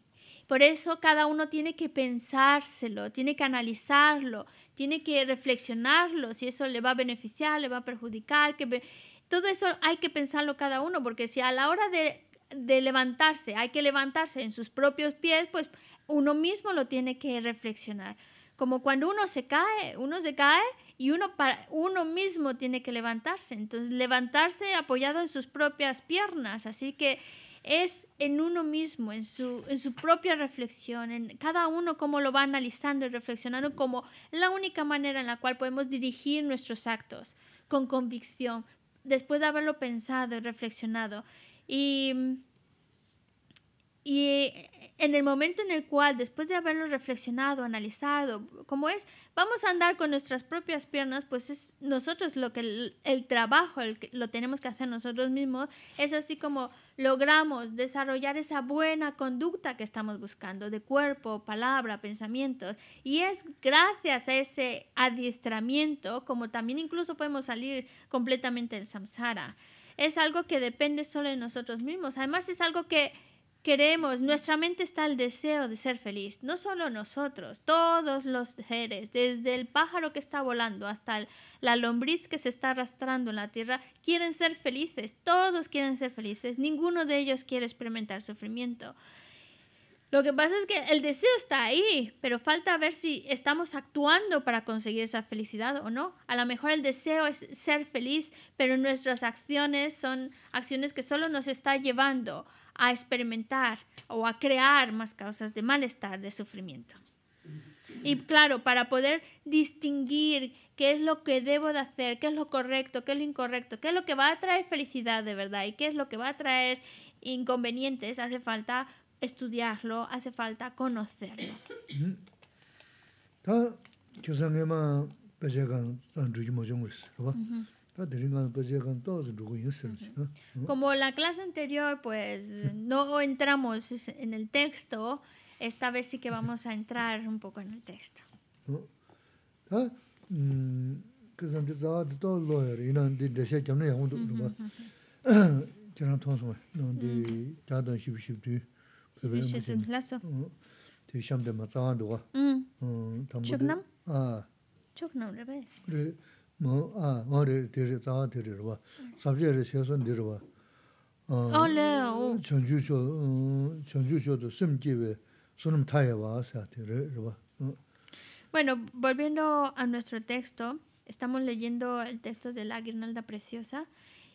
Por eso cada uno tiene que pensárselo, tiene que analizarlo, tiene que reflexionarlo, si eso le va a beneficiar, le va a perjudicar. Que... Todo eso hay que pensarlo cada uno, porque si a la hora de, levantarse hay que levantarse en sus propios pies, pues uno mismo lo tiene que reflexionar. Como cuando uno se cae, uno se cae y uno, uno mismo tiene que levantarse. Entonces, levantarse apoyado en sus propias piernas. Así que es en uno mismo, en su, en su propia reflexión, en cada uno cómo lo va analizando y reflexionando como la única manera en la cual podemos dirigir nuestros actos con convicción, después de haberlo pensado y reflexionado. Y mm, y eh, en el momento en el cual, después de haberlo reflexionado, analizado, como es, vamos a andar con nuestras propias piernas, pues es nosotros lo que el, trabajo lo tenemos que hacer nosotros mismos, es así como logramos desarrollar esa buena conducta que estamos buscando de cuerpo, palabra, pensamientos. Y es gracias a ese adiestramiento como también incluso podemos salir completamente del samsara. Es algo que depende solo de nosotros mismos. Además es algo que queremos, nuestra mente está el deseo de ser feliz. No solo nosotros, todos los seres, desde el pájaro que está volando hasta la lombriz que se está arrastrando en la tierra, quieren ser felices. Todos quieren ser felices. Ninguno de ellos quiere experimentar sufrimiento. Lo que pasa es que el deseo está ahí, pero falta ver si estamos actuando para conseguir esa felicidad o no. A lo mejor el deseo es ser feliz, pero nuestras acciones son acciones que solo nos está llevando a experimentar o a crear más causas de malestar, de sufrimiento. Y claro, para poder distinguir qué es lo que debo de hacer, qué es lo correcto, qué es lo incorrecto, qué es lo que va a traer felicidad de verdad y qué es lo que va a traer inconvenientes, hace falta estudiarlo, hace falta conocerlo. Como la clase anterior, pues no entramos en el texto, esta vez sí que vamos a entrar un poco en el texto. ¿Ah? Mm, bueno, volviendo a nuestro texto, estamos leyendo el texto de la guirnalda preciosa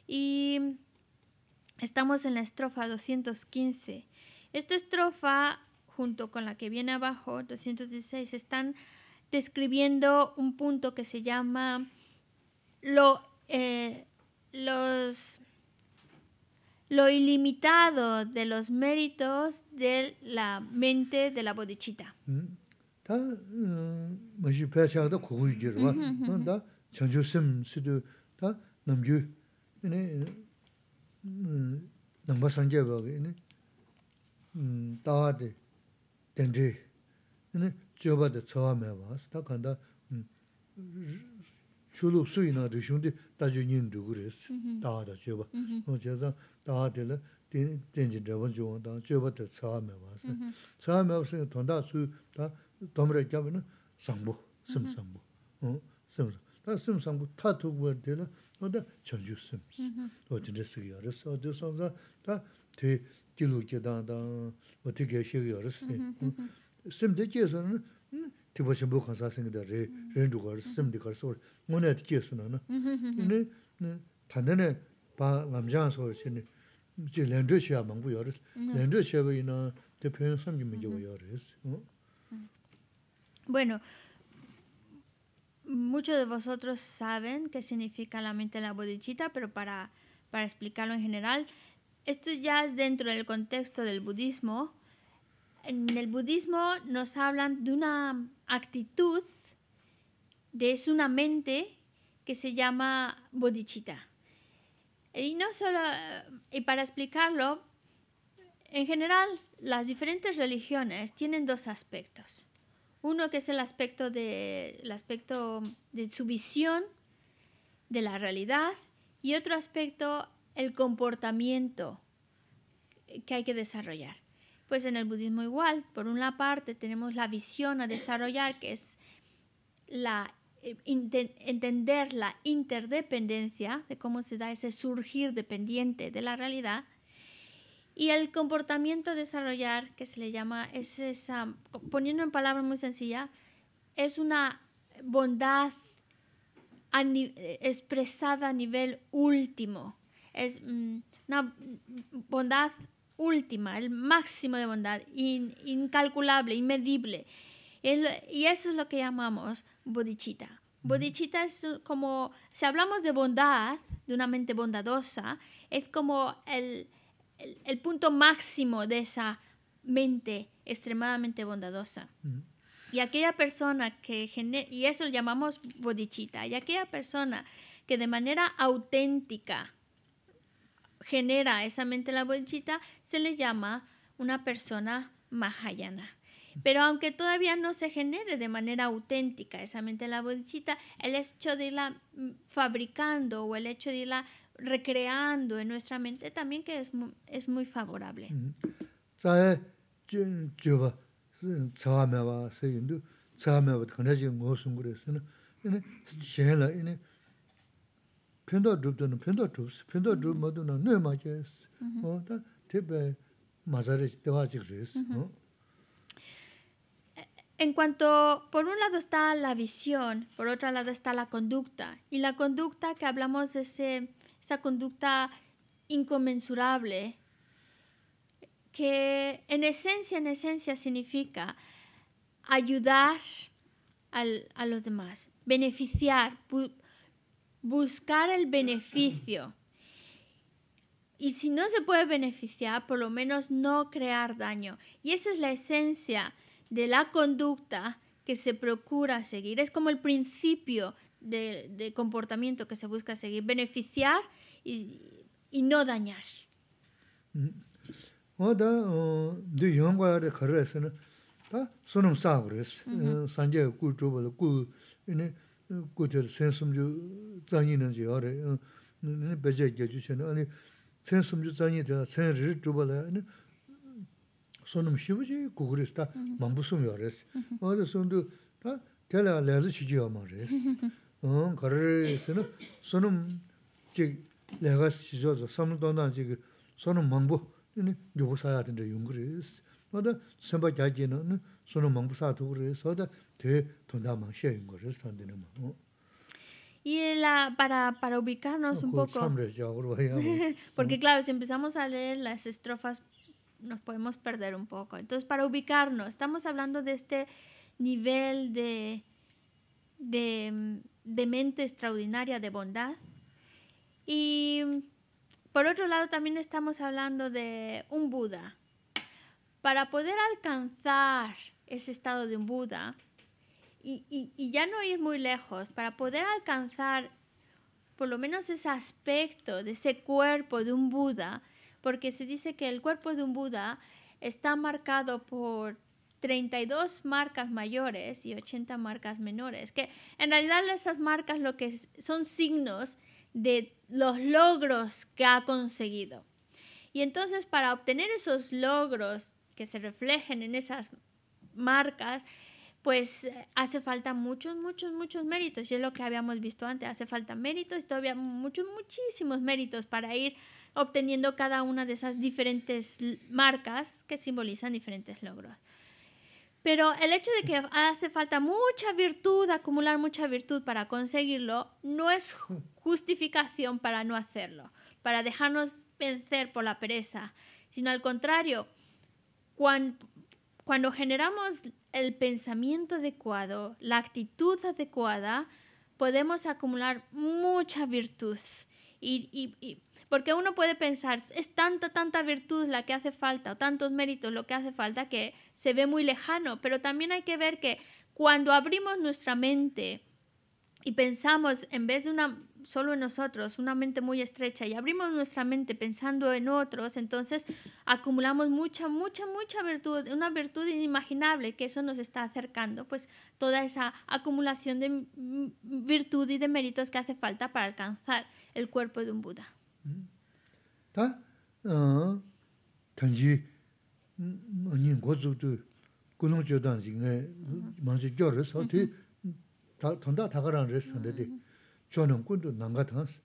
y estamos en la estrofa 215. Esta estrofa, junto con la que viene abajo, 216, están describiendo un punto que se llama lo, eh, los, ilimitado de los méritos de la mente de la bodichita. Chuluk sui naad rishundi, daji yin dugu resi, daa daa cheba. Chia zang daa dili, tenji dravan chungwa daa cheba daa tsaha mewasi. Tsaha mewasi ton daa sui, daa domra kaabhina, sambo, sim mm-hmm. sambo. Sim sambo. Daa sim sambo, taa toogwaad dili, oda yaris. tibu shimbu khansa singida re, rendu kar, simdi kar sor, ngone ati kye suna na. Ine, mm-hmm. tandane pa ngamjaan sor chini, chi lendro chiya mangbu yaris, mm-hmm. lendro chiya bayi na te pyoen samgi mingi wa mm-hmm. yaris. Bueno, muchos de vosotros saben qué significa la mente de la bodichita, pero para, para explicarlo en general, esto ya es dentro del contexto del budismo, en el budismo nos hablan de una actitud, de es una mente que se llama bodhicitta. Y no solo, y para explicarlo, en general las diferentes religiones tienen dos aspectos. Uno que es el aspecto de, el aspecto de su visión de la realidad y otro aspecto el comportamiento que hay que desarrollar. Pues en el budismo igual, por una parte tenemos la visión a desarrollar, que es la eh, entender la interdependencia, de cómo se da ese surgir dependiente de la realidad, y el comportamiento a desarrollar, que se le llama, es esa, poniendo en palabras muy sencillas, es una bondad eh, expresada a nivel último, es mm, una bondad última, el máximo de bondad, incalculable, inmedible. y eso es lo que llamamos bodichita. Mm. Bodichita es como, si hablamos de bondad, de una mente bondadosa, es como el, punto máximo de esa mente extremadamente bondadosa. Mm. Y aquella persona que genera, y eso llamamos bodichita. y aquella persona que de manera auténtica genera esa mente la bolchita, se le llama una persona mahayana. Pero aunque todavía no se genere de manera auténtica esa mente la bolchita el hecho de irla mm, fabricando o el hecho de irla recreando en nuestra mente también que es, muy, es muy favorable. Mm-hmm. Mm-hmm. Oh, mm-hmm. oh. En cuanto, por un lado está la visión, por otro lado está la conducta. Y la conducta que hablamos de esa conducta inconmensurable, que en esencia, en esencia significa ayudar a los demás, beneficiar, buscar el beneficio. Y si no se puede beneficiar, por lo menos no crear daño. Y esa es la esencia de la conducta que se procura seguir. Es como el principio de, comportamiento que se busca seguir. Beneficiar y, y no dañar. Mm. 고저 tere sen 저 아래 zangyi nan ziyawaraya, nini bejaya gaya ju chayani, nini sen sum ju zangyi dhaya, sen riri dhubalaya, nini sunum shibu ji guguris, ta mambu sum yawarayasi, wada sundu, ta telaya layaloo shijiyawamawarayasi, nini karayarayasayana, sunum jiga layagaya shijiyawaza, sanum tondaan mambu, Y la, para, para ubicarnos un poco, [laughs] porque claro, si empezamos a leer las estrofas nos podemos perder un poco. Entonces, para ubicarnos, estamos hablando de este nivel de, de, de mente extraordinaria, de bondad. Y por otro lado, también estamos hablando de un Buda. Para poder alcanzar ese estado de un Buda y, y ya no ir muy lejos para poder alcanzar por lo menos ese aspecto de ese cuerpo de un Buda, porque se dice que el cuerpo de un Buda está marcado por 32 marcas mayores y 80 marcas menores, que en realidad esas marcas lo que son signos de los logros que ha conseguido. Y entonces para obtener esos logros que se reflejen en esas marcas, pues eh, hace falta muchos, muchos, muchos méritos. Y es lo que habíamos visto antes, hace falta méritos, todavía muchos, muchísimos méritos para ir obteniendo cada una de esas diferentes marcas que simbolizan diferentes logros. Pero el hecho de que hace falta mucha virtud, acumular mucha virtud para conseguirlo, no es justificación para no hacerlo, para dejarnos vencer por la pereza, sino al contrario, cuando cuando generamos el pensamiento adecuado, la actitud adecuada, podemos acumular mucha virtud. Y, y, porque uno puede pensar, es tanta, tanta virtud la que hace falta, o tantos méritos lo que hace falta, que se ve muy lejano. Pero también hay que ver que cuando abrimos nuestra mente y pensamos, en vez de una solo en nosotros, una mente muy estrecha, y abrimos nuestra mente pensando en otros, entonces acumulamos mucha, mucha, mucha virtud, una virtud inimaginable que eso nos está acercando, pues toda esa acumulación de virtud y de méritos que hace falta para alcanzar el cuerpo de un Buda. chō 군도 kō tō nāngā tāngā sī,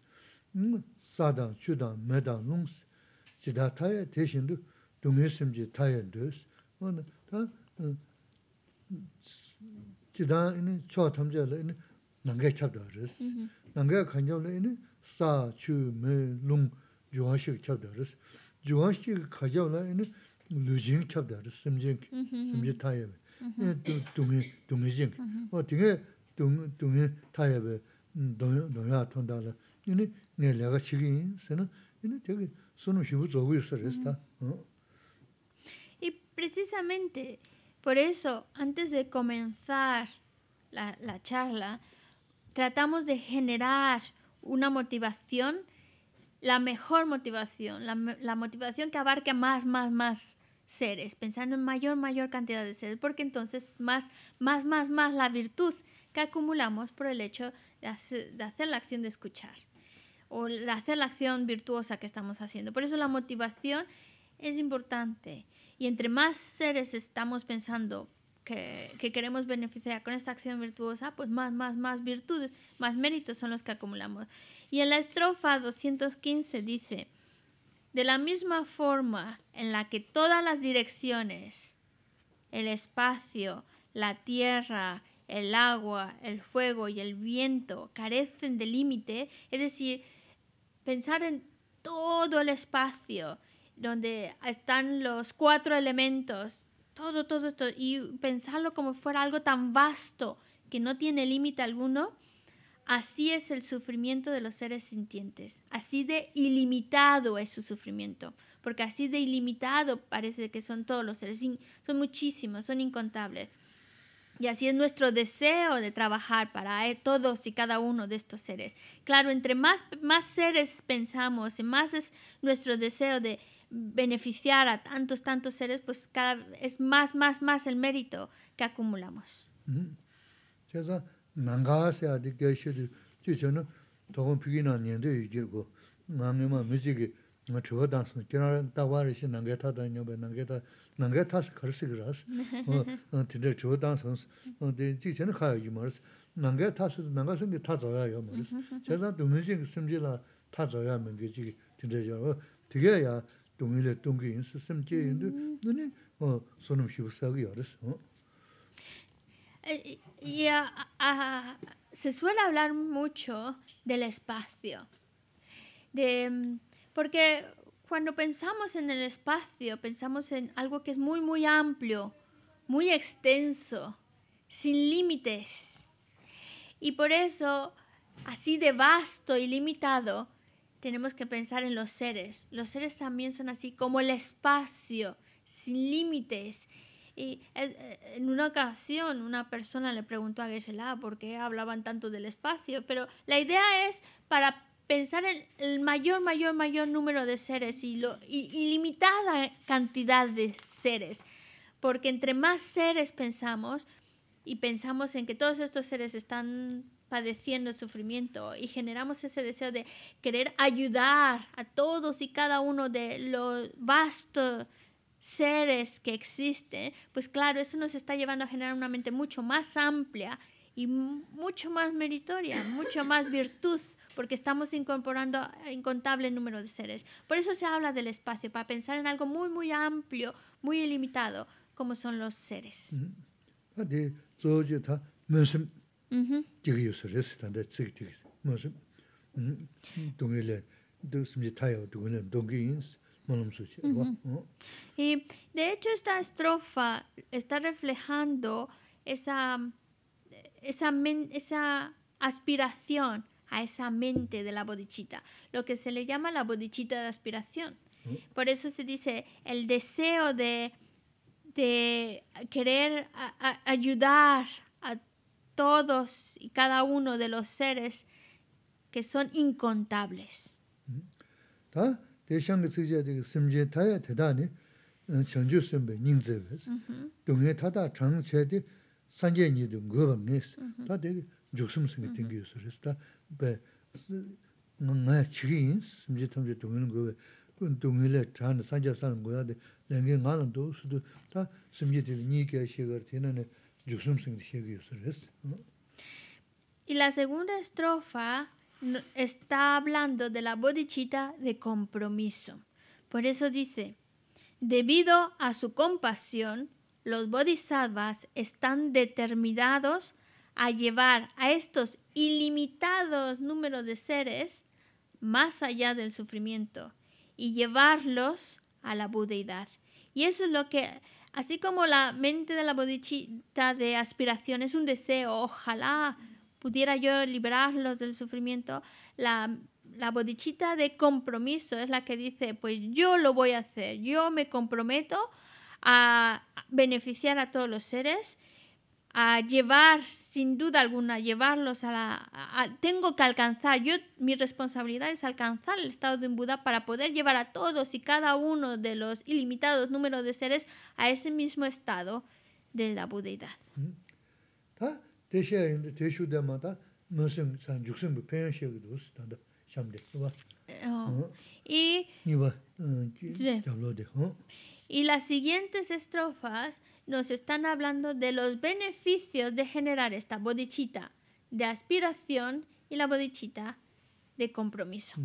sā dāng, chū dāng, mē dāng, lōng sī, jidā thāi ya tēshin tō 사 sīm jī thāi ya dō sī. jidā chō tāngā jā la in nānggā kānyā wā sī, nānggā kānyā wā in Y precisamente por eso, antes de comenzar la, la charla, tratamos de generar una motivación, la mejor motivación, la, motivación que a más, más, más seres, pensando en mayor, mayor cantidad de seres, porque entonces más, más, más, más la virtud acumulamos por el hecho de hacer, la acción de escuchar o de hacer la acción virtuosa que estamos haciendo. Por eso la motivación es importante. Y entre más seres estamos pensando que, queremos beneficiar con esta acción virtuosa, pues más, más, más virtudes, más méritos son los que acumulamos. Y en la estrofa 215 dice, de la misma forma en la que todas las direcciones, el espacio, la tierra el agua, el fuego y el viento carecen de límite, es decir, pensar en todo el espacio donde están los cuatro elementos, todo, todo, todo, y pensarlo como fuera algo tan vasto que no tiene límite alguno, así es el sufrimiento de los seres sintientes, así de ilimitado es su sufrimiento, porque así de ilimitado parece que son todos los seres, son muchísimos, son incontables. Y así es nuestro deseo de trabajar para eh, todos y cada uno de estos seres. Claro, entre más, más seres pensamos y más es nuestro deseo de beneficiar a tantos, tantos seres, pues cada es más, más, más el mérito que acumulamos se suele hablar mucho del espacio de porque cuando pensamos en el espacio, pensamos en algo que es muy, muy amplio, muy extenso, sin límites. Y por eso, así de vasto y limitado, tenemos que pensar en los seres. Los seres también son así como el espacio, sin límites. Y eh, eh, en una ocasión una persona le preguntó a Gesela por qué hablaban tanto del espacio, pero la idea es para pensar en el mayor, mayor, mayor número de seres y lo ilimitada cantidad de seres. Porque entre más seres pensamos y pensamos en que todos estos seres están padeciendo sufrimiento y generamos ese deseo de querer ayudar a todos y cada uno de los vastos seres que existen, pues claro, eso nos está llevando a generar una mente mucho más amplia y mucho más meritoria, mucho más virtud porque estamos incorporando eh, incontable número de seres. Por eso se habla del espacio, para pensar en algo muy, muy amplio, muy ilimitado, como son los seres. Y de hecho esta estrofa está reflejando esa, esa, esa aspiración a esa mente de la bodichita, lo que se le llama la bodichita de aspiración. Mm. Por eso se dice el deseo de, de querer ayudar a todos y cada uno de los seres que son incontables. Mm bē nāyā chīgī yīn simchī tamchī tōngi nā gōwē tōngi lē chāni San sāni gōyā dē lēngi ngā nā dō sū dō tā simchī tī nī kia shēgār tī nā nē jūsum sīngi shēgī yōsā rēs Y la segunda estrofa está hablando de la bodichita de compromiso. Por eso dice, debido a su compasión, los bodhisattvas están determinados a a llevar a estos ilimitados números de seres más allá del sufrimiento y llevarlos a la budeidad. Y eso es lo que, así como la mente de la bodichita de aspiración es un deseo, ojalá pudiera yo liberarlos del sufrimiento, la, la bodichita de compromiso es la que dice, pues yo lo voy a hacer, yo me comprometo a beneficiar a todos los seres a llevar, sin duda alguna, llevarlos a la... tengo que alcanzar, yo mi responsabilidad es alcanzar el estado de Buda para poder llevar a todos y cada uno de los ilimitados números de seres a ese mismo estado de la budeidad. y, y las siguientes estrofas nos están hablando de los beneficios de generar esta bodichita de aspiración y la bodichita de compromiso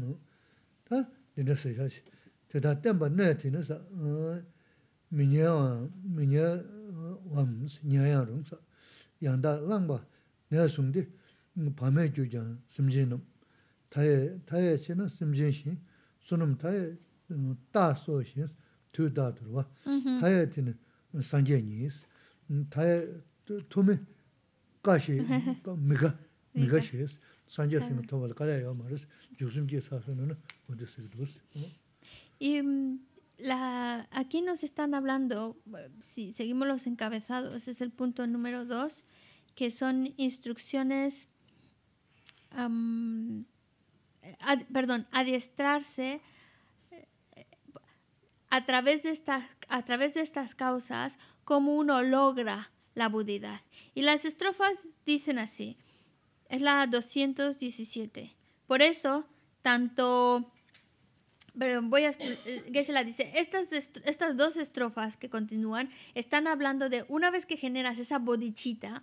tū dādhru wā. Mm-hmm. Tāyā tīne uh, sāngyā nīs, mm, tāyā tūmi kāshī [laughs] mīgā, mīgā shīs, sāngyā sīma tōwā lā kāyā yā mā rīs, jūsum jī sāsā nū nā, wāndā sīgdūs. Y em, la, aquí nos están hablando, si seguimos los encabezados, es el punto número dos, que son instrucciones, um, ad, perdón, adiestrarse, a través de estas, a través de estas causas cómo uno logra la budidad. Y las estrofas dicen así, es la 217. Por eso, tanto... Perdón, voy a... Eh, se la dice, estas, estas dos estrofas que continúan están hablando de una vez que generas esa bodichita,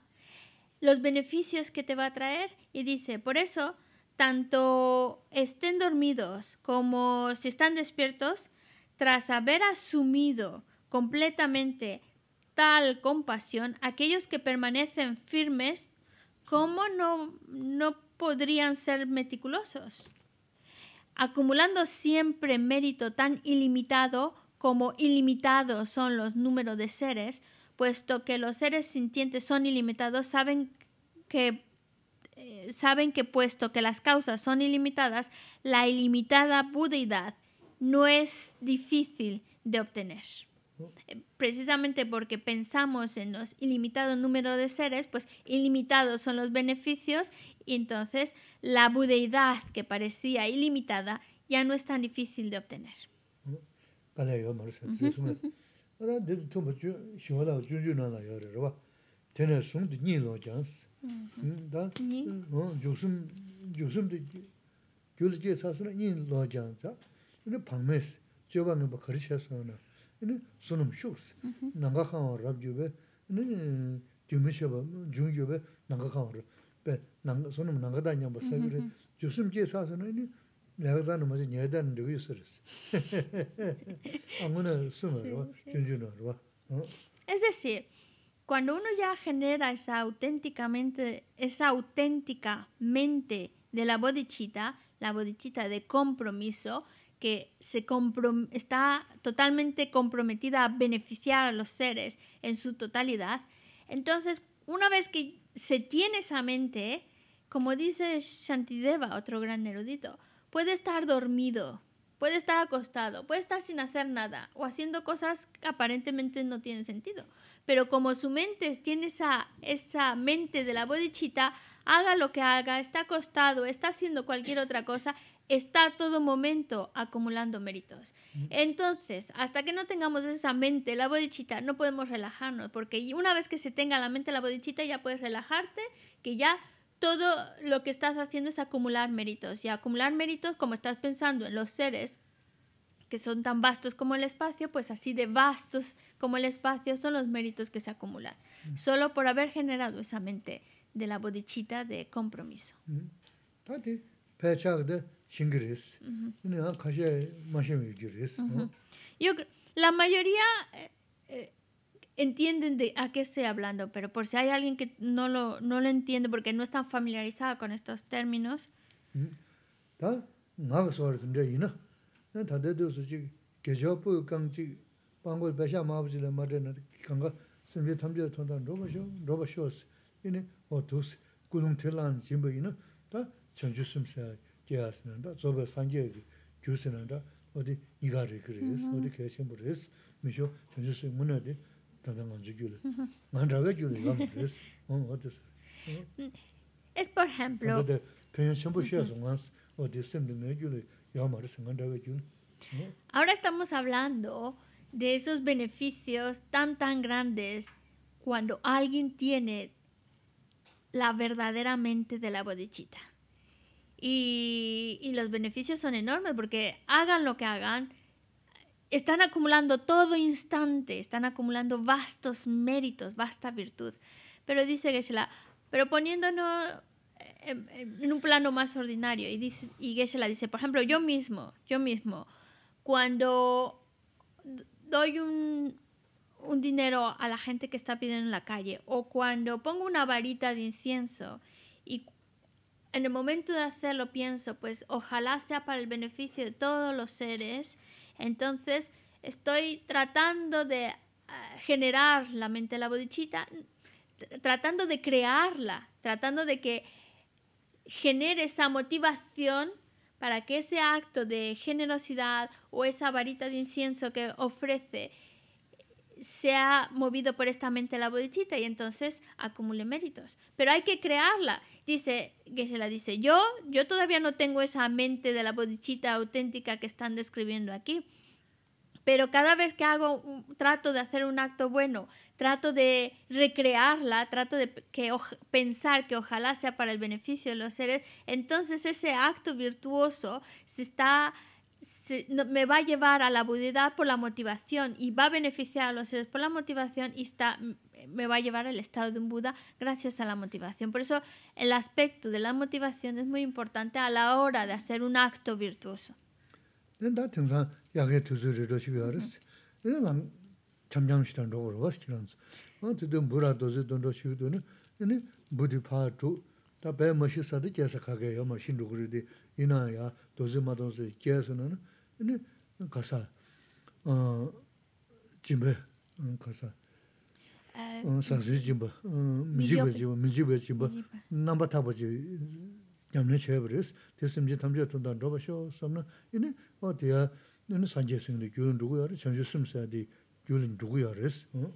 los beneficios que te va a traer y dice, por eso, tanto estén dormidos como si están despiertos, tras haber asumido completamente tal compasión, aquellos que permanecen firmes, ¿cómo no, no podrían ser meticulosos? Acumulando siempre mérito tan ilimitado como ilimitados son los números de seres, puesto que los seres sintientes son ilimitados, saben que eh, saben que puesto que las causas son ilimitadas, la ilimitada budeidad no es difícil de obtener. Precisamente porque pensamos en los ilimitados número de seres, pues ilimitados son los beneficios y entonces la budeidad que parecía ilimitada ya no es tan difícil de obtener. Es decir, cuando uno ya genera esa auténticamente, esa auténtica mente de la bodichita, la bodichita de compromiso, que está totalmente comprometida a beneficiar a los seres en su totalidad. Entonces, una vez que se tiene esa mente, como dice Shantideva, otro gran erudito, puede estar dormido, puede estar acostado, puede estar sin hacer nada o haciendo cosas que aparentemente no tienen sentido. Pero como su mente tiene esa, esa mente de la bodichita, haga lo que haga, está acostado, está haciendo cualquier otra cosa, está a todo momento acumulando méritos. Entonces, hasta que no tengamos esa mente, la bodichita, no podemos relajarnos, porque una vez que se tenga la mente, la bodichita, ya puedes relajarte, que ya todo lo que estás haciendo es acumular méritos. Y acumular méritos, como estás pensando en los seres que son tan vastos como el espacio, pues así de vastos como el espacio son los méritos que se acumulan, solo por haber generado esa mente de la bodichita de compromiso. Tati, pechak de shingiris, kashe mashimi giris. Yo, la mayoría eh, eh, entienden de a qué estoy hablando, pero por si hay alguien que no lo, no lo entiende porque no está familiarizado con estos términos. Ta, nga suwar zinde ina, na tante do su chik, gejo pu kang chik, pangol pesha mabu zile madre na kanga, simbi tamze tontan roba shio, roba shio si. 이네 어두스 군웅 텔란 심보이나 다 전주심사 계약스는다 저버 산제 교수는다 어디 이가리 그래스 어디 계신 그래스 미쇼 전주심 문에디 단단한 주줄 만라가 줄이 감 그래스 어 어디서 es por ejemplo de peña chambo sheas once o de sem de megule ya ahora estamos hablando de esos beneficios tan tan grandes cuando alguien tiene la verdadera mente de la bodichita. Y, los beneficios son enormes porque hagan lo que hagan, están acumulando todo instante, están acumulando vastos méritos, vasta virtud. Pero dice Geshe-la, pero poniéndonos eh, en, un plano más ordinario, y, dice, y Geshe-la dice, por ejemplo, yo mismo, yo mismo, cuando doy un, un dinero a la gente que está pidiendo en la calle o cuando pongo una varita de incienso y en el momento de hacerlo pienso, pues ojalá sea para el beneficio de todos los seres, entonces estoy tratando de eh, generar la mente de la bodichita, tratando de crearla, tratando de que genere esa motivación para que ese acto de generosidad o esa varita de incienso que ofrece se ha movido por esta mente la bodichita y entonces acumule méritos. Pero hay que crearla. Dice, que se la dice, yo, yo todavía no tengo esa mente de la bodichita auténtica que están describiendo aquí. Pero cada vez que hago, trato de hacer un acto bueno, trato de recrearla, trato de que, pensar que ojalá sea para el beneficio de los seres, entonces ese acto virtuoso se está me va a llevar a la budidad por la motivación y va a beneficiar a los seres por la motivación y está, me va a llevar al estado de un Buda gracias a la motivación. Por eso el aspecto de la motivación es muy importante a la hora de hacer un acto virtuoso. 이나야 yā dōzi mā dōngsō yī kiyā sō nā nā, inā kāsā, jīmbē, kāsā, sāsī jīmbē, mījībē jīmbē, mījībē jīmbē, nāmbā tāpa jī, ñamnē chayabu rēs, tēsīm jī tam jī tūndā ndōba shō sō mā,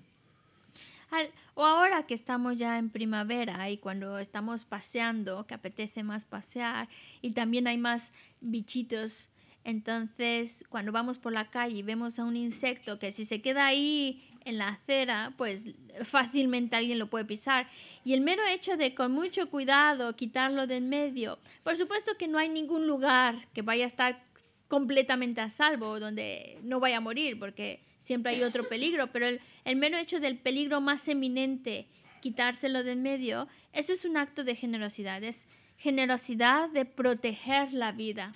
o ahora que estamos ya en primavera y cuando estamos paseando, que apetece más pasear y también hay más bichitos. Entonces, cuando vamos por la calle y vemos a un insecto que si se queda ahí en la acera, pues fácilmente alguien lo puede pisar. Y el mero hecho de con mucho cuidado quitarlo de en medio, por supuesto que no hay ningún lugar que vaya a estar completamente a salvo, donde no vaya a morir, porque siempre hay otro peligro, pero el, mero hecho del peligro más eminente, quitárselo del medio, eso es un acto de generosidad, es generosidad de proteger la vida.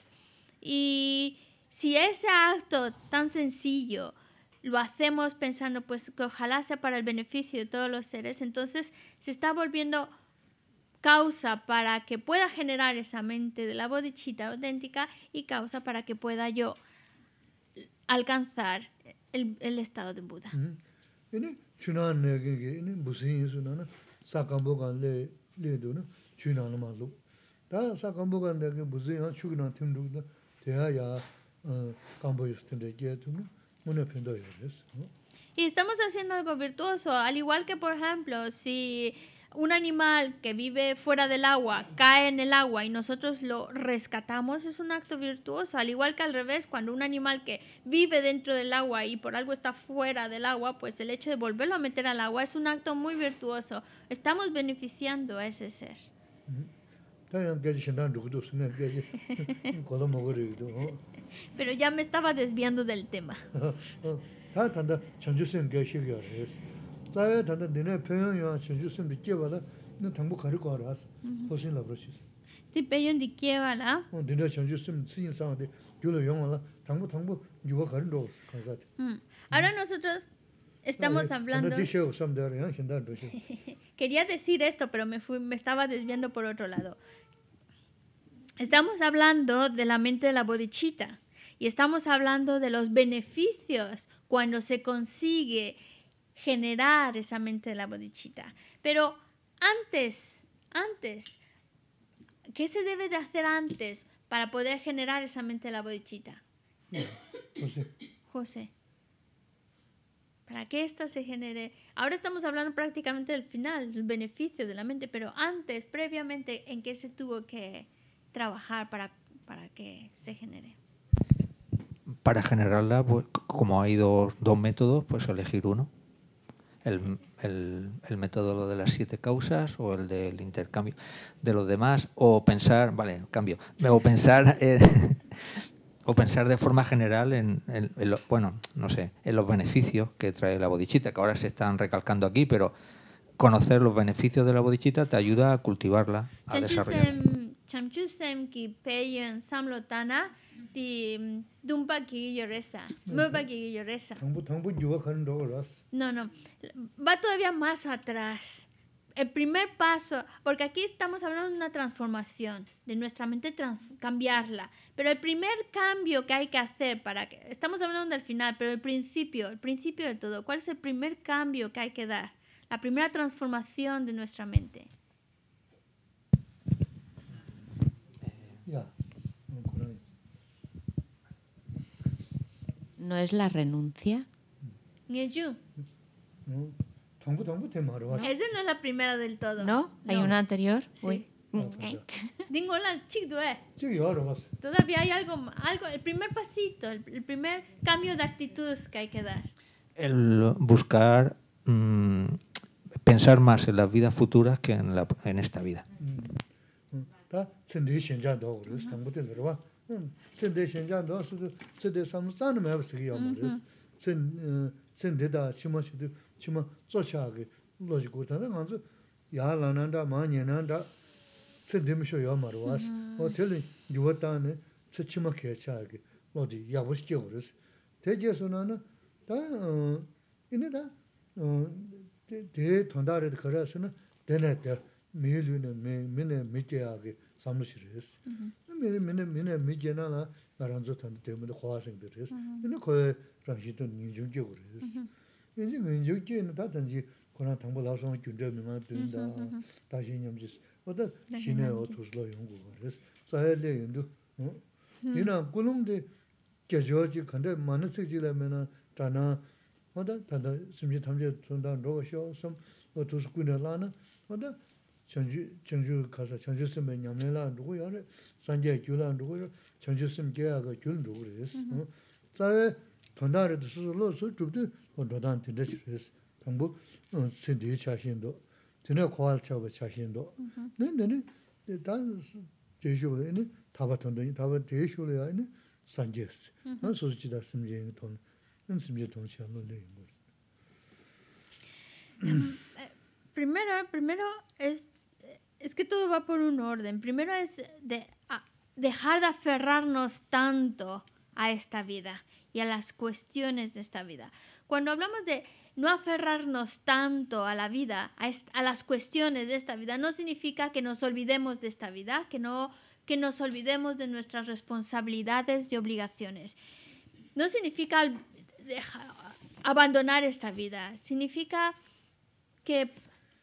Y si ese acto tan sencillo lo hacemos pensando pues que ojalá sea para el beneficio de todos los seres, entonces se está volviendo causa para que pueda generar esa mente de la bodichita auténtica y causa para que pueda yo alcanzar el, el estado de Buda. Ini chunan ne eh, ge ge ini busin yesu na na eh, sakambo kan le le do na chunan ma Da sakambo kan eh, de ge busin ha chu na tim du da te ya ya kambo yesu tin de ge tu mo ne pendo yo Y estamos haciendo algo virtuoso, al igual que por ejemplo, si un animal que vive fuera del agua cae en el agua y nosotros lo rescatamos, es un acto virtuoso. Al igual que al revés, cuando un animal que vive dentro del agua y por algo está fuera del agua, pues el hecho de volverlo a meter al agua es un acto muy virtuoso. Estamos beneficiando a ese ser. Pero ya me estaba desviando del tema. [laughs] ahora nosotros estamos hablando [laughs] Quería decir esto, pero me me estaba desviando por otro lado. Estamos hablando de la mente de la bodichita y estamos hablando de los beneficios cuando se consigue generar esa mente de la bodichita. Pero antes, antes, ¿qué se debe de hacer antes para poder generar esa mente de la bodichita? José. Para que esta se genere. Ahora estamos hablando prácticamente del final, del beneficio de la mente, pero antes, previamente, ¿en qué se tuvo que trabajar para, para que se genere? Para generarla, pues, como hay dos métodos, pues elegir uno el, el, método de las siete causas o el del intercambio de los demás, o pensar, vale, cambio, o pensar, [laughs] eh, o pensar de forma general en, bueno, no sé, en los beneficios que trae la bodichita, que ahora se están recalcando aquí, pero conocer los beneficios de la bodichita te ayuda a cultivarla, a desarrollarla chamchusem ki peyon samlotana mm-hmm. ti mm, dumpa ki No, no, va todavía más atrás. El primer paso, porque aquí estamos hablando de una transformación, de nuestra mente cambiarla, pero el primer cambio que hay que hacer para que, estamos hablando del final, pero el principio, el principio de todo, ¿cuál es el primer cambio que hay que dar? La primera transformación de nuestra mente. ¿No es la renuncia? Esa no es la primera del todo. ¿No? ¿Hay una anterior? Sí. Todavía hay algo, algo, el primer pasito, el, primer cambio de actitud que hay que dar. El buscar, mm, pensar más en las vidas futuras que en, en esta vida. Mm, mm. Gugi de target addysido al 열 jsem ris Flight number of top Toen tsand miibu讼 yamur risk is If flight temperature is above 40 San diwet dhan sa il아 s цima49 atribiik wrus At the time Te mene mene mene 미제나라 jena la ngaranzo tanda te 코에 khuwa singbi riz. Mene khuwa rangshi to nyingchung jigo riz. Yansi nyingchung jigo ina ta tanzi kuna tangpo la suwa gyuncha mi maa tuyinda, ta xin nyam jis. Oda xinaya 전주 전주 가서 전주 선배 냠내라 누구 야래 산제 교란 누구 전주 선 계약을 줄 누구 그랬어 자에 돈다르도 수술로 수 줍도 돈다한테 드렸어 정부 자신도 전에 고할 처부 자신도 네네네 일단 제시로 이니 다 받던 돈이 다 대시로 야 이니 산제스 난 소수지다 심지 돈 심지 동시에 시험을 내는 음 Primero, primero es es que todo va por un orden. Primero es de, ah, dejar de aferrarnos tanto a esta vida y a las cuestiones de esta vida. Cuando hablamos de no aferrarnos tanto a la vida, a, las cuestiones de esta vida, no significa que nos olvidemos de esta vida, que no que nos olvidemos de nuestras responsabilidades y obligaciones. No significa abandonar esta vida, significa que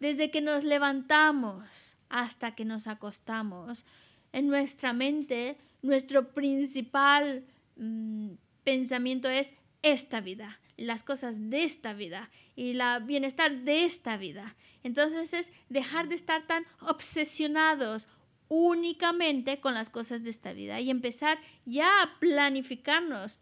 desde que nos levantamos hasta que nos acostamos. En nuestra mente, nuestro principal mm, pensamiento es esta vida, las cosas de esta vida y el bienestar de esta vida. Entonces es dejar de estar tan obsesionados únicamente con las cosas de esta vida y empezar ya a planificarnos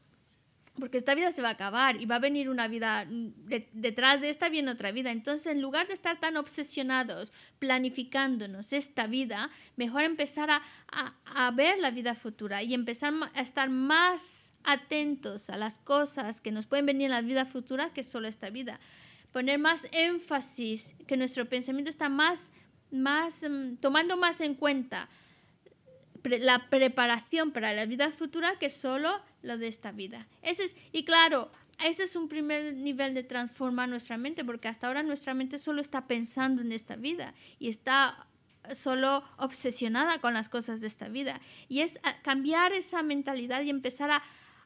porque esta vida se va a acabar y va a venir una vida, mm, detrás de esta viene otra vida. Entonces, en lugar de estar tan obsesionados planificándonos esta vida, mejor empezar a, a, a, ver la vida futura y empezar a estar más atentos a las cosas que nos pueden venir en la vida futura que solo esta vida. Poner más énfasis, que nuestro pensamiento está más, más mm, tomando más en cuenta la preparación para la vida futura que solo lo de esta vida. Ese es, y claro, ese es un primer nivel de transformar nuestra mente, porque hasta ahora nuestra mente solo está pensando en esta vida y está solo obsesionada con las cosas de esta vida. Y es cambiar esa mentalidad y empezar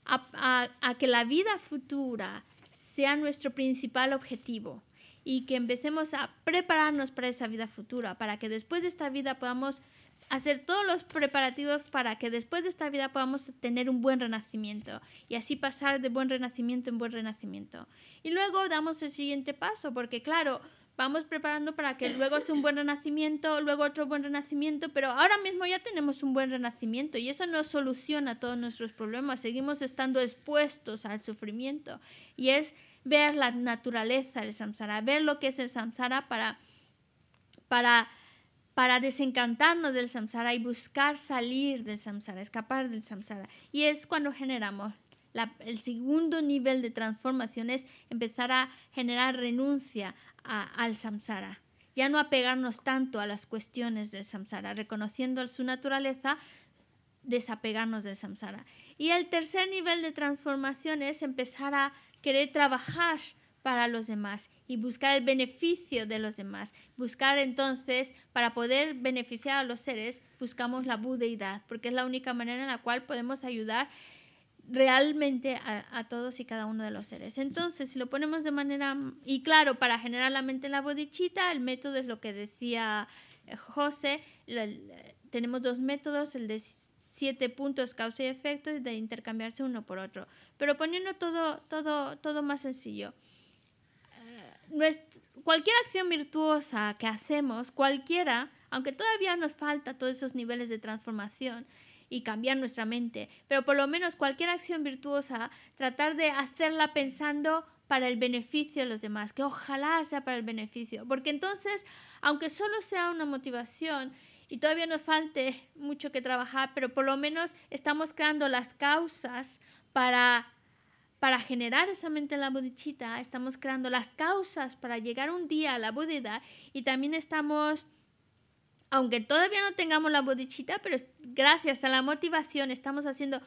a que la vida futura sea nuestro principal objetivo y que empecemos a prepararnos para esa vida futura, para que después de esta vida podamos hacer todos los preparativos para que después de esta vida podamos tener un buen renacimiento y así pasar de buen renacimiento en buen renacimiento. Y luego damos el siguiente paso, porque claro, vamos preparando para que luego sea un buen renacimiento, luego otro buen renacimiento, pero ahora mismo ya tenemos un buen renacimiento y eso no soluciona todos nuestros problemas, seguimos estando expuestos al sufrimiento y es ver la naturaleza del samsara, ver lo que es el samsara para... para para desencantarnos del samsara y buscar salir del samsara, escapar del samsara. Y es cuando generamos el segundo nivel de transformación, es empezar a generar renuncia al samsara. Ya no apegarnos tanto a las cuestiones del samsara, reconociendo su naturaleza, desapegarnos del samsara. Y el tercer nivel de transformación es empezar a querer trabajar para los demás y buscar el beneficio de los demás. Buscar entonces, para poder beneficiar a los seres, buscamos la budeidad, porque es la única manera en la cual podemos ayudar realmente a, todos y cada uno de los seres. Entonces, si lo ponemos de manera... Y claro, para generar la mente en la bodichita, el método es lo que decía eh, José. tenemos dos métodos, el de siete puntos, causa y efecto, y de intercambiarse uno por otro. Pero poniendo todo más sencillo cualquier acción virtuosa que hacemos, cualquiera, aunque todavía nos falta todos esos niveles de transformación y cambiar nuestra mente, pero por lo menos cualquier acción virtuosa, tratar de hacerla pensando para el beneficio de los demás, que ojalá sea para el beneficio, porque entonces, aunque solo sea una motivación y todavía nos falte mucho que trabajar, pero por lo menos estamos creando las causas para para generar esa mente en la bodichita, estamos creando las causas para llegar un día a la bodhida y también estamos, aunque todavía no tengamos la bodichita, pero gracias a la motivación estamos haciendo,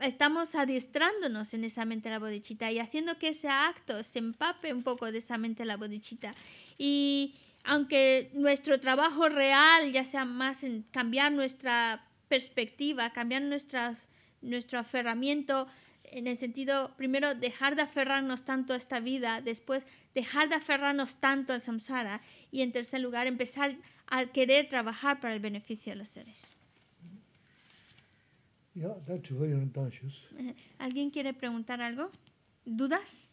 estamos adiestrándonos en esa mente en la bodichita y haciendo que ese acto se empape un poco de esa mente en la bodichita. Y aunque nuestro trabajo real ya sea más en cambiar nuestra perspectiva, cambiar nuestras, nuestro aferramiento, en el sentido, primero, dejar de aferrarnos tanto a esta vida, después, dejar de aferrarnos tanto al samsara y, en tercer lugar, empezar a querer trabajar para el beneficio de los seres. [laughs] ¿Alguien quiere preguntar algo? ¿Dudas?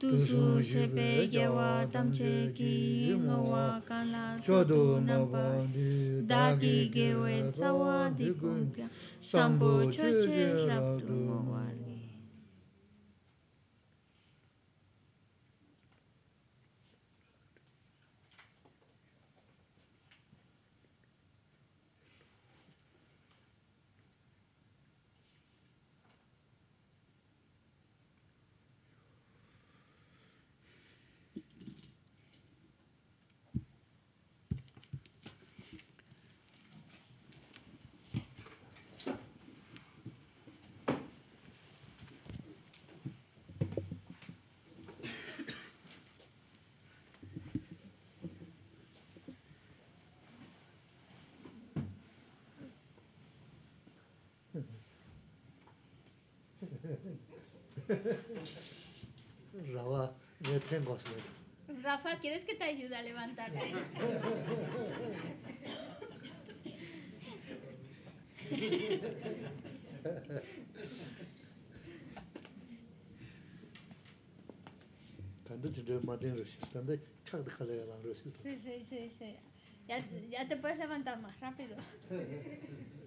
tūsū shēpē gyāwā tam chē kī yīmā wā kān lā chōdō nā pā Rafa, ¿quieres que te ayude a levantarte? Sí, sí, sí, sí. ya te puedes levantar más rápido. [laughs]